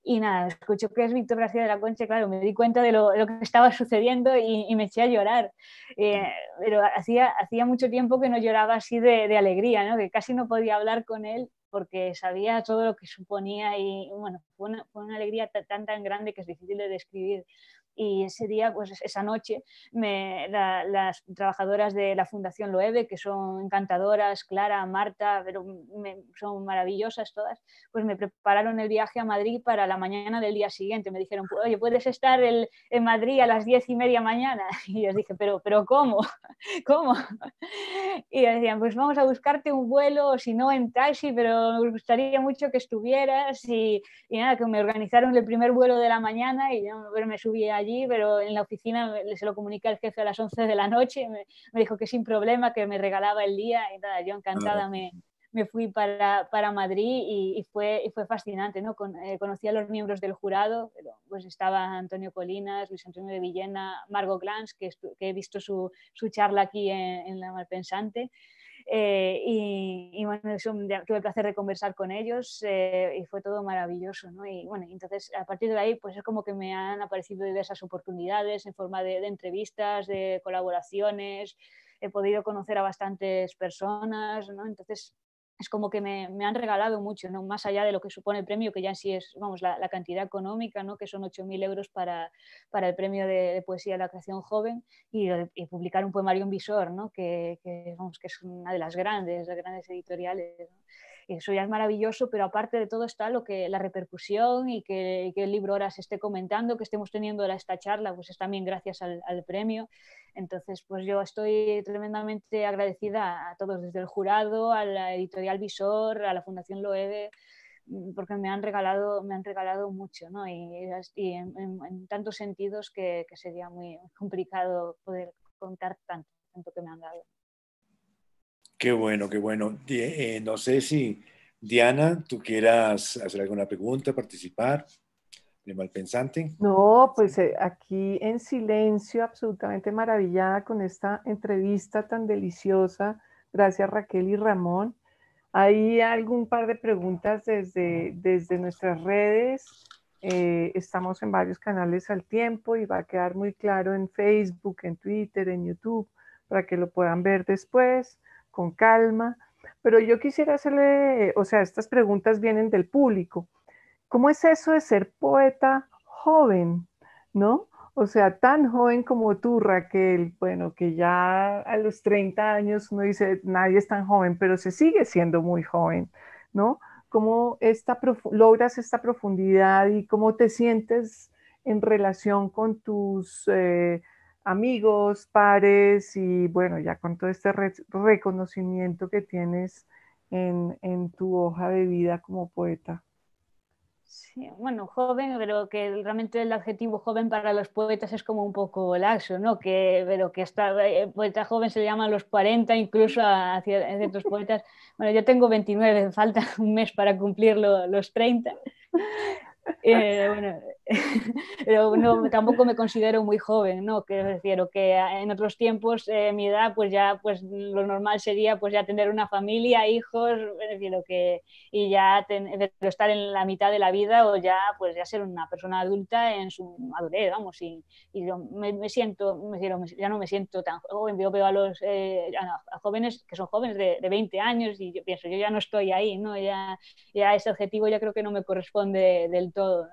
Y nada, escucho que es Víctor García de la Concha, claro, me di cuenta de lo, lo que estaba sucediendo y, me eché a llorar. Eh, pero hacía, hacía mucho tiempo que no lloraba así de, de alegría, ¿no? que casi no podía hablar con él porque sabía todo lo que suponía y bueno, fue una, fue una alegría tan, tan grande que es difícil de describir y ese día, pues esa noche, me, las trabajadoras de la Fundación Loewe, que son encantadoras, Clara, Marta, pero son maravillosas todas, pues me prepararon el viaje a Madrid para la mañana del día siguiente. Me dijeron, pues, oye, ¿puedes estar en Madrid a las diez y media mañana? Y yo dije, pero, pero ¿cómo? ¿Cómo? Y decían, pues vamos a buscarte un vuelo, si no en taxi, pero nos gustaría mucho que estuvieras. Y, y nada, que me organizaron el primer vuelo de la mañana y yo me subí a pero en la oficina se lo comuniqué al jefe a las 11 de la noche, me, dijo que sin problema, que me regalaba el día, y nada, yo ah, encantada me, me fui para, para Madrid y, fue, fue fascinante, ¿no? Eh, conocí a los miembros del jurado, pero pues estaba Antonio Colinas, Luis Antonio de Villena, Margot Glanz que, he visto su, su charla aquí en, en La Malpensante, eh, y, bueno, tuve el placer de conversar con ellos eh, y fue todo maravilloso, Y bueno, entonces a partir de ahí, pues es como que me han aparecido diversas oportunidades en forma de, entrevistas, de colaboraciones, he podido conocer a bastantes personas, ¿no? Entonces, es como que me, han regalado mucho, ¿no? más allá de lo que supone el premio, que ya en sí es vamos, la, la cantidad económica, ¿no? que son 8.000 euros para, el premio de, poesía de la creación joven, y, publicar un poemario en visor, que, que, es una de las grandes, las grandes editoriales eso ya es maravilloso, pero aparte de todo está lo que la repercusión y que, el libro ahora se esté comentando, que estemos teniendo esta charla, pues es también gracias al, premio. Entonces, pues yo estoy tremendamente agradecida a todos, desde el jurado, a la editorial Visor, a la Fundación Loewe mm, porque me han regalado, me han regalado mucho, ¿no? Y, en, tantos sentidos que, que, sería muy complicado poder contar tanto, tanto que me han dado. Qué bueno, qué bueno. Eh, no sé si Diana, tú quieras hacer alguna pregunta, participar de Malpensante. No, pues eh, aquí en silencio, absolutamente maravillada con esta entrevista tan deliciosa. Gracias Raquel y Ramón. Hay algún par de preguntas desde, desde nuestras redes. Eh, estamos en varios canales al tiempo y va a quedar muy claro en Facebook, en Twitter, en YouTube, para que lo puedan ver después con calma, pero yo quisiera hacerle, o sea, estas preguntas vienen del público. ¿Cómo es eso de ser poeta joven? ¿No? O sea, tan joven como tú, Raquel, bueno, que ya a los 30 años uno dice, nadie es tan joven, pero se sigue siendo muy joven, ¿no? ¿Cómo esta logras esta profundidad y cómo te sientes en relación con tus... Eh, amigos, pares y bueno, ya con todo este reconocimiento que tienes en, tu hoja de vida como poeta. Sí, bueno, joven, pero que realmente el adjetivo joven para los poetas es como un poco laxo, ¿no? Que, pero que hasta eh, poeta joven se le llama los 40, incluso a, ciertos poetas. Bueno, yo tengo 29, falta un mes para cumplir los 30. Eh, bueno, pero no, tampoco me considero muy joven, ¿no? Quiero decir, que en otros tiempos, eh, mi edad, pues ya, pues lo normal sería pues ya tener una familia, hijos, lo que, y ya estar en la mitad de la vida o ya, pues ya ser una persona adulta en su madurez, vamos, y, yo me, siento, ya no me siento tan joven, yo veo a los eh, a, jóvenes que son jóvenes de, de, 20 años y yo pienso, yo ya no estoy ahí, ¿no? Ya, ya ese objetivo ya creo que no me corresponde del todo, ¿no?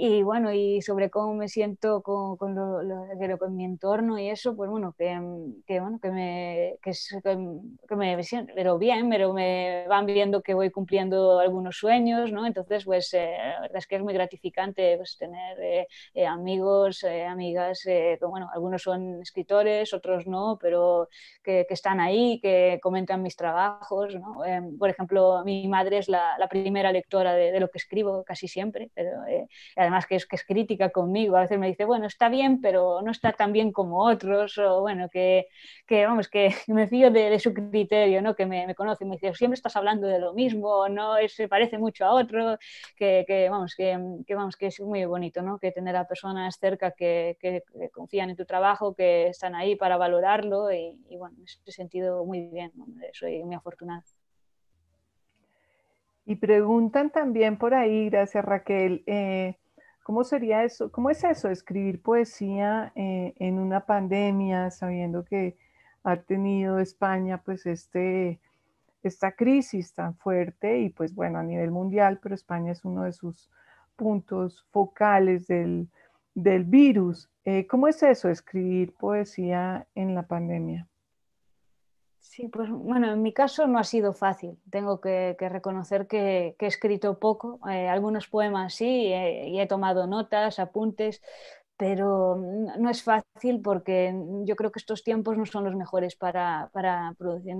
y bueno, y sobre cómo me siento con, con, lo, con mi entorno y eso, pues bueno, que, mm, que bueno, que me, mm, siento, pero bien, pero me van viendo que voy cumpliendo algunos sueños, ¿no? Entonces, pues eh, la verdad es que es muy gratificante pues, tener eh, eh, amigos, amigas, bueno, algunos son escritores, otros no, pero que, están ahí, que comentan mis trabajos, ¿no? por ejemplo, mi madre es la, primera lectora de, lo que escribo casi siempre, pero además que es, crítica conmigo, a veces me dice, bueno, está bien, pero no está tan bien como otros, o bueno, que, vamos, que me fío de, su criterio, ¿no? que me, me, conoce, me dice, siempre estás hablando de lo mismo, no se parece mucho a otro, que, vamos, que, vamos, que es muy bonito, ¿no? que tener a personas cerca que, confían en tu trabajo, que están ahí para valorarlo, y, bueno, en he sentido muy bien, soy muy afortunada. Y preguntan también por ahí, gracias Raquel, eh, ¿Cómo sería eso? ¿Cómo es eso, escribir poesía eh, en una pandemia, sabiendo que ha tenido España pues este, esta crisis tan fuerte y pues bueno, a nivel mundial, pero España es uno de sus puntos focales del, virus. Eh, ¿Cómo es eso, escribir poesía en la pandemia? Sí, pues bueno, en mi caso no ha sido fácil. Tengo que, reconocer que, he escrito poco, eh, algunos poemas sí, eh, y he tomado notas, apuntes, pero mm, no es fácil porque mm, yo creo que estos tiempos no son los mejores para, producir,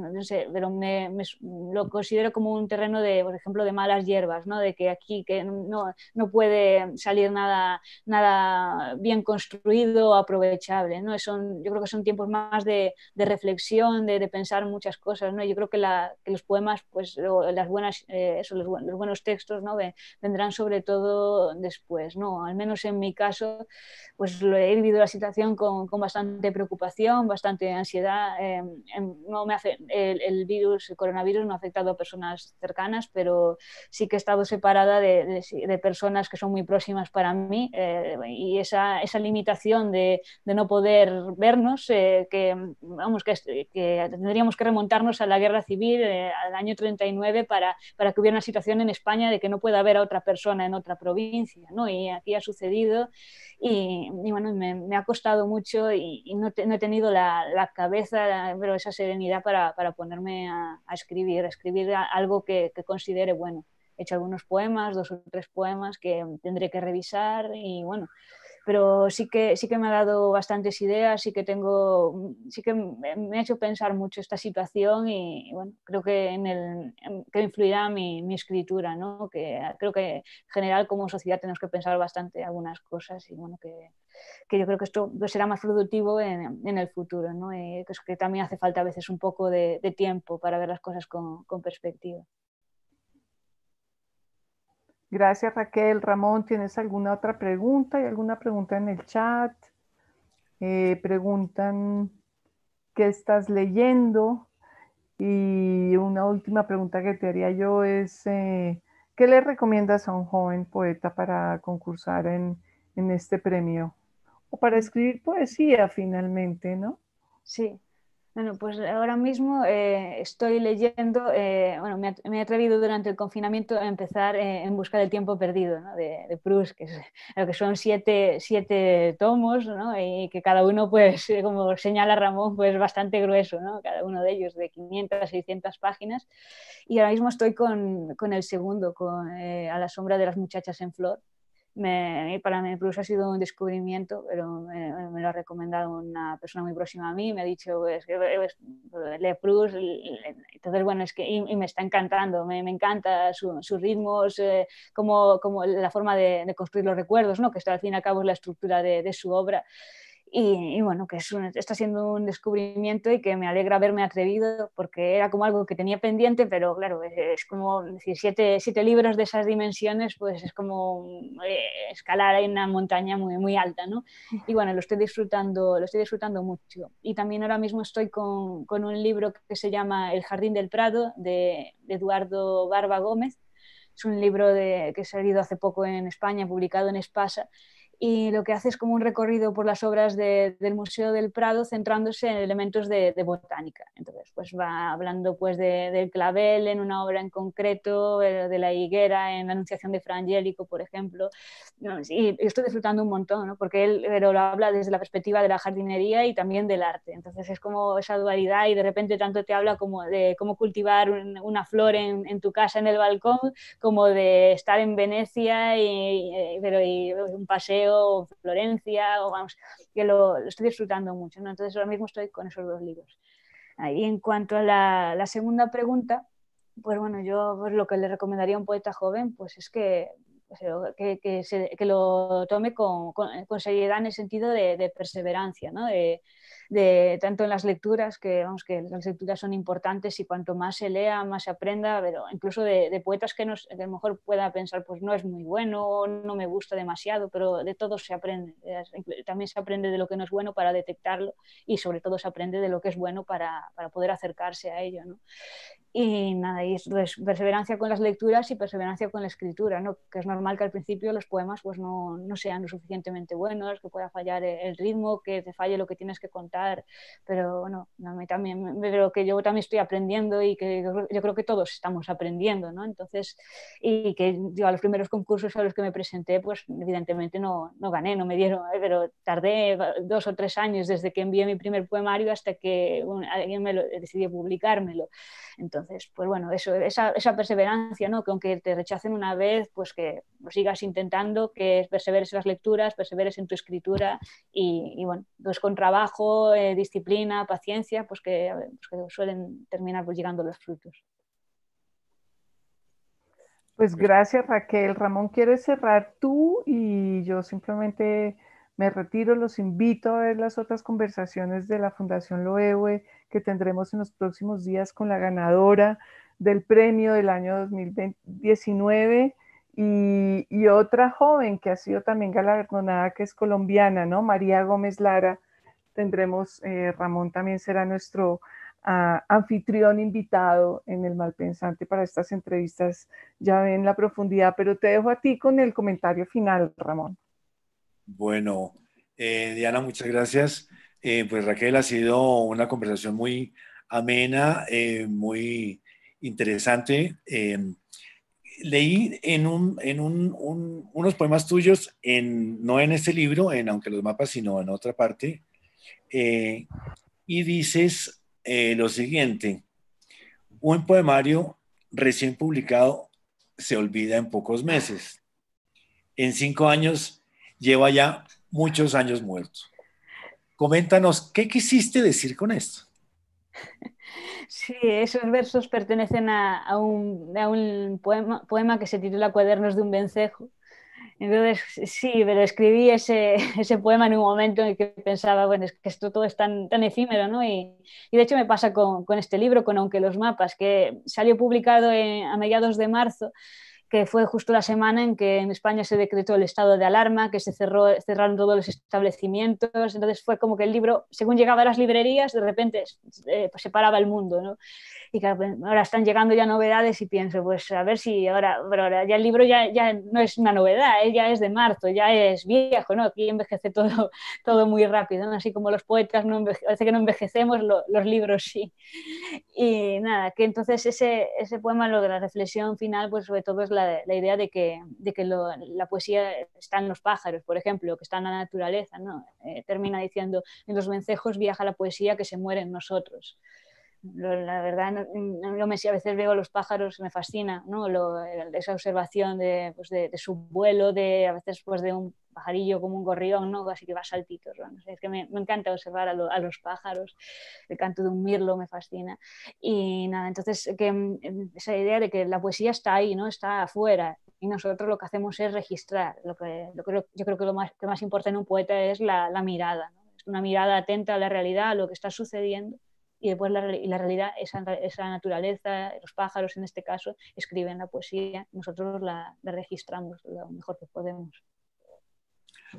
pero me, mm, lo considero como un terreno de, por ejemplo, de malas hierbas, ¿no? de que aquí que no, no puede salir nada, nada bien construido o aprovechable. ¿no? Son, yo creo que son tiempos más de, reflexión, de, pensar muchas cosas. ¿no? Yo creo que, la, que los poemas, pues, las buenas, eh, eso, los, los, buenos textos ¿no? Vendrán sobre todo después, ¿no? al menos en mi caso pues he vivido la situación con, con bastante preocupación, bastante ansiedad. Eh, em, no me hace, el, virus, el coronavirus no ha afectado a personas cercanas, pero sí que he estado separada de, de, personas que son muy próximas para mí eh, y esa, esa limitación de, de, no poder vernos, eh, que, vamos, que, tendríamos que remontarnos a la guerra civil, al año 39, para, para que hubiera una situación en España de que no pueda ver a otra persona en otra provincia. ¿no? Y aquí ha sucedido y y, bueno, me, ha costado mucho y, no, he tenido la, cabeza, pero esa serenidad para, ponerme a, escribir, a escribir algo que, que, considere bueno. He hecho algunos poemas, dos o tres poemas que tendré que revisar y bueno, pero sí que, sí que me ha dado bastantes ideas, sí que tengo, sí que me ha hecho pensar mucho esta situación y, bueno, creo que, en el, que influirá mi, mi escritura, ¿no? que creo que en general como sociedad tenemos que pensar bastante algunas cosas y bueno, que, que yo creo que esto pues será más productivo en, en el futuro, ¿no? que, también hace falta a veces un poco de, de tiempo para ver las cosas con, con perspectiva. Gracias Raquel. Ramón, ¿tienes alguna otra pregunta? ¿Hay alguna pregunta en el chat? Eh, preguntan qué estás leyendo. Y una última pregunta que te haría yo es, eh, ¿qué le recomiendas a un joven poeta para concursar en, en este premio? O para mm. escribir poesía finalmente, ¿no? Sí, bueno, pues ahora mismo eh, estoy leyendo, eh, bueno, me, he atrevido durante el confinamiento a empezar eh, En busca del tiempo perdido, de, de, Proust, que, son siete, tomos, ¿no? y que cada uno, pues, como señala Ramón, pues bastante grueso, ¿no? cada uno de ellos de 500 a 600 páginas. Y ahora mismo estoy con, con el segundo, con A la sombra de las muchachas en flor, me, para mí incluso ha sido un descubrimiento, pero me, lo ha recomendado una persona muy próxima a mí, me ha dicho, es que Le Proust, entonces bueno, es que y, me está encantando, me, encanta sus ritmos, eh, como, la forma de, construir los recuerdos, ¿no? que esto al fin y al cabo la estructura de su obra. Y, bueno, que está siendo un descubrimiento y que me alegra haberme atrevido porque era como algo que tenía pendiente, pero claro, eh, es, como siete, libros de esas dimensiones, pues es como eh, escalar en una montaña muy, muy alta, ¿no? Y bueno, lo estoy disfrutando, lo estoy disfrutando mucho. Y también ahora mismo estoy con, con un libro que se llama El Jardín del Prado de, Eduardo Barba Gómez. Es un libro que ha salido hace poco en España, publicado en Espasa, y lo que hace es como un recorrido por las obras del Museo del Prado centrándose en elementos de, botánica. Entonces, pues va hablando pues del clavel en una obra en concreto, eh, de la higuera en la Anunciación de Frangélico, por ejemplo. Y estoy disfrutando un montón, ¿no? porque él pero lo habla desde la perspectiva de la jardinería y también del arte. Entonces, es como esa dualidad y de repente tanto te habla como de cómo cultivar una flor en, tu casa, en el balcón, como de estar en Venecia pero, y un paseo o Florencia, o vamos, que lo, estoy disfrutando mucho, Entonces ahora mismo estoy con esos dos libros. Y en cuanto a la, segunda pregunta, pues bueno, yo pues lo que le recomendaría a un poeta joven, pues es que, pues, que, lo tome con, seriedad en el sentido de, perseverancia, ¿no? De, de, tanto en las lecturas, que vamos, que las lecturas son importantes y cuanto más se lea, más se aprenda, pero incluso de, poetas que, nos, a lo mejor pueda pensar, pues no es muy bueno, no me gusta demasiado, pero de todo se aprende. También se aprende de lo que no es bueno para detectarlo y sobre todo se aprende de lo que es bueno para, para poder acercarse a ello y nada, y es perseverancia con las lecturas y perseverancia con la escritura, ¿no? que es normal que al principio los poemas pues, no, no sean lo suficientemente buenos, que pueda fallar e-, el ritmo, que te falle lo que tienes que contar, pero bueno, a mí también, creo que yo también estoy aprendiendo y que yo creo que todos estamos aprendiendo, ¿no? Entonces, y que yo a los primeros concursos a los que me presenté, pues evidentemente no, no gané, no me dieron, ¿eh? pero tardé dos o tres años desde que envié mi primer poemario hasta que alguien me decidió publicármelo. Entonces, entonces, pues bueno, eso, esa, perseverancia, ¿no? Que aunque te rechacen una vez, pues que sigas intentando, que perseveres en las lecturas, perseveres en tu escritura y, bueno, pues con trabajo, eh, disciplina, paciencia, pues que, pues suelen terminar pues, llegando los frutos. Pues gracias Raquel. Ramón, ¿quieres cerrar tú? Y yo simplemente me retiro, los invito a ver las otras conversaciones de la Fundación Loewe que tendremos en los próximos días con la ganadora del premio del año 2019 y, otra joven que ha sido también galardonada, que es colombiana, ¿no? María Gómez Lara. Tendremos, eh, Ramón también será nuestro ah, anfitrión invitado en el Malpensante para estas entrevistas. Ya ven la profundidad, pero te dejo a ti con el comentario final, Ramón. Bueno, eh, Diana, muchas gracias. Eh, pues Raquel, ha sido una conversación muy amena, eh, muy interesante. leí en, unos poemas tuyos, en, no en este libro, en Aunque los mapas, sino en otra parte, y dices lo siguiente, un poemario recién publicado se olvida en pocos meses. En cinco años lleva ya muchos años muerto. Coméntanos, ¿qué quisiste decir con esto? Sí, esos versos pertenecen a, un, poema, que se titula Cuadernos de un vencejo. Entonces, sí, pero escribí ese, poema en un momento en que pensaba, bueno, es que esto todo es tan, efímero, ¿no? Y, de hecho me pasa con, este libro, con Aunque los mapas, que salió publicado a mediados de marzo que fue justo la semana en que en España se decretó el estado de alarma, que se cerró, cerraron todos los establecimientos, entonces fue como que el libro, según llegaba a las librerías, de repente eh, pues se paraba el mundo, ¿no? y ahora están llegando ya novedades y pienso, pues a ver si ahora, ahora ya el libro ya, ya no es una novedad, ¿eh? ya es de marzo, ya es viejo, ¿no? Aquí envejece todo, todo muy rápido, así como los poetas no parece que no envejecemos, los libros sí. Y nada, que entonces ese, ese poema, lo de la reflexión final, pues sobre todo es la, la idea de que, de que la poesía está en los pájaros, por ejemplo, que está en la naturaleza, ¿no? Eh, termina diciendo, en los vencejos viaja la poesía que se muere en nosotros la verdad, no, a veces veo a los pájaros, me fascina, ¿no? esa observación pues, de, su vuelo, de a veces pues de un pajarillo como un gorrión, ¿no? Así que va saltitos, Es que me, encanta observar a, los pájaros, el canto de un mirlo me fascina. Y nada, entonces que, mm, esa idea de que la poesía está ahí, ¿no? Está afuera. Y nosotros lo que hacemos es registrar. Lo que, lo yo creo que lo más, que más importa en un poeta es la, mirada, ¿no? una mirada atenta a la realidad, a lo que está sucediendo y después la, la realidad, esa, esa, naturaleza, los pájaros en este caso, escriben la poesía, nosotros la, registramos lo mejor que podemos.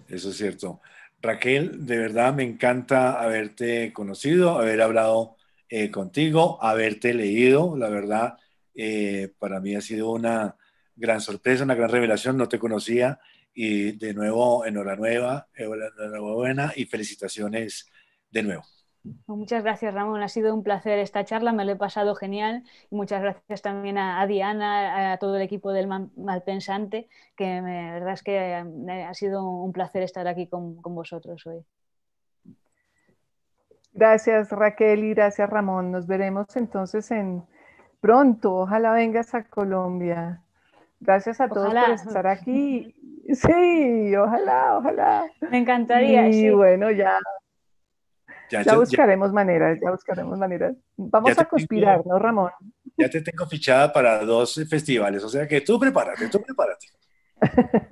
Eso es cierto. Raquel, de verdad me encanta haberte conocido, haber hablado eh, contigo, haberte leído. La verdad, eh, para mí ha sido una gran sorpresa, una gran revelación. No te conocía y de nuevo enhorabuena, enhorabuena y felicitaciones de nuevo. Muchas gracias, Ramón. Ha sido un placer esta charla, me lo he pasado genial. Y muchas gracias también a, Diana, a todo el equipo del Malpensante, que la verdad es que eh, ha, sido un placer estar aquí con, vosotros hoy. Gracias, Raquel, y gracias, Ramón. Nos veremos entonces en pronto. Ojalá vengas a Colombia. Gracias a todos por estar aquí. Sí, ojalá, ojalá. Me encantaría. Y bueno, ya ya, buscaremos maneras, ya buscaremos maneras. Vamos a conspirar, ¿no, Ramón? Ya te tengo fichada para dos festivales, o sea que tú prepárate, tú prepárate.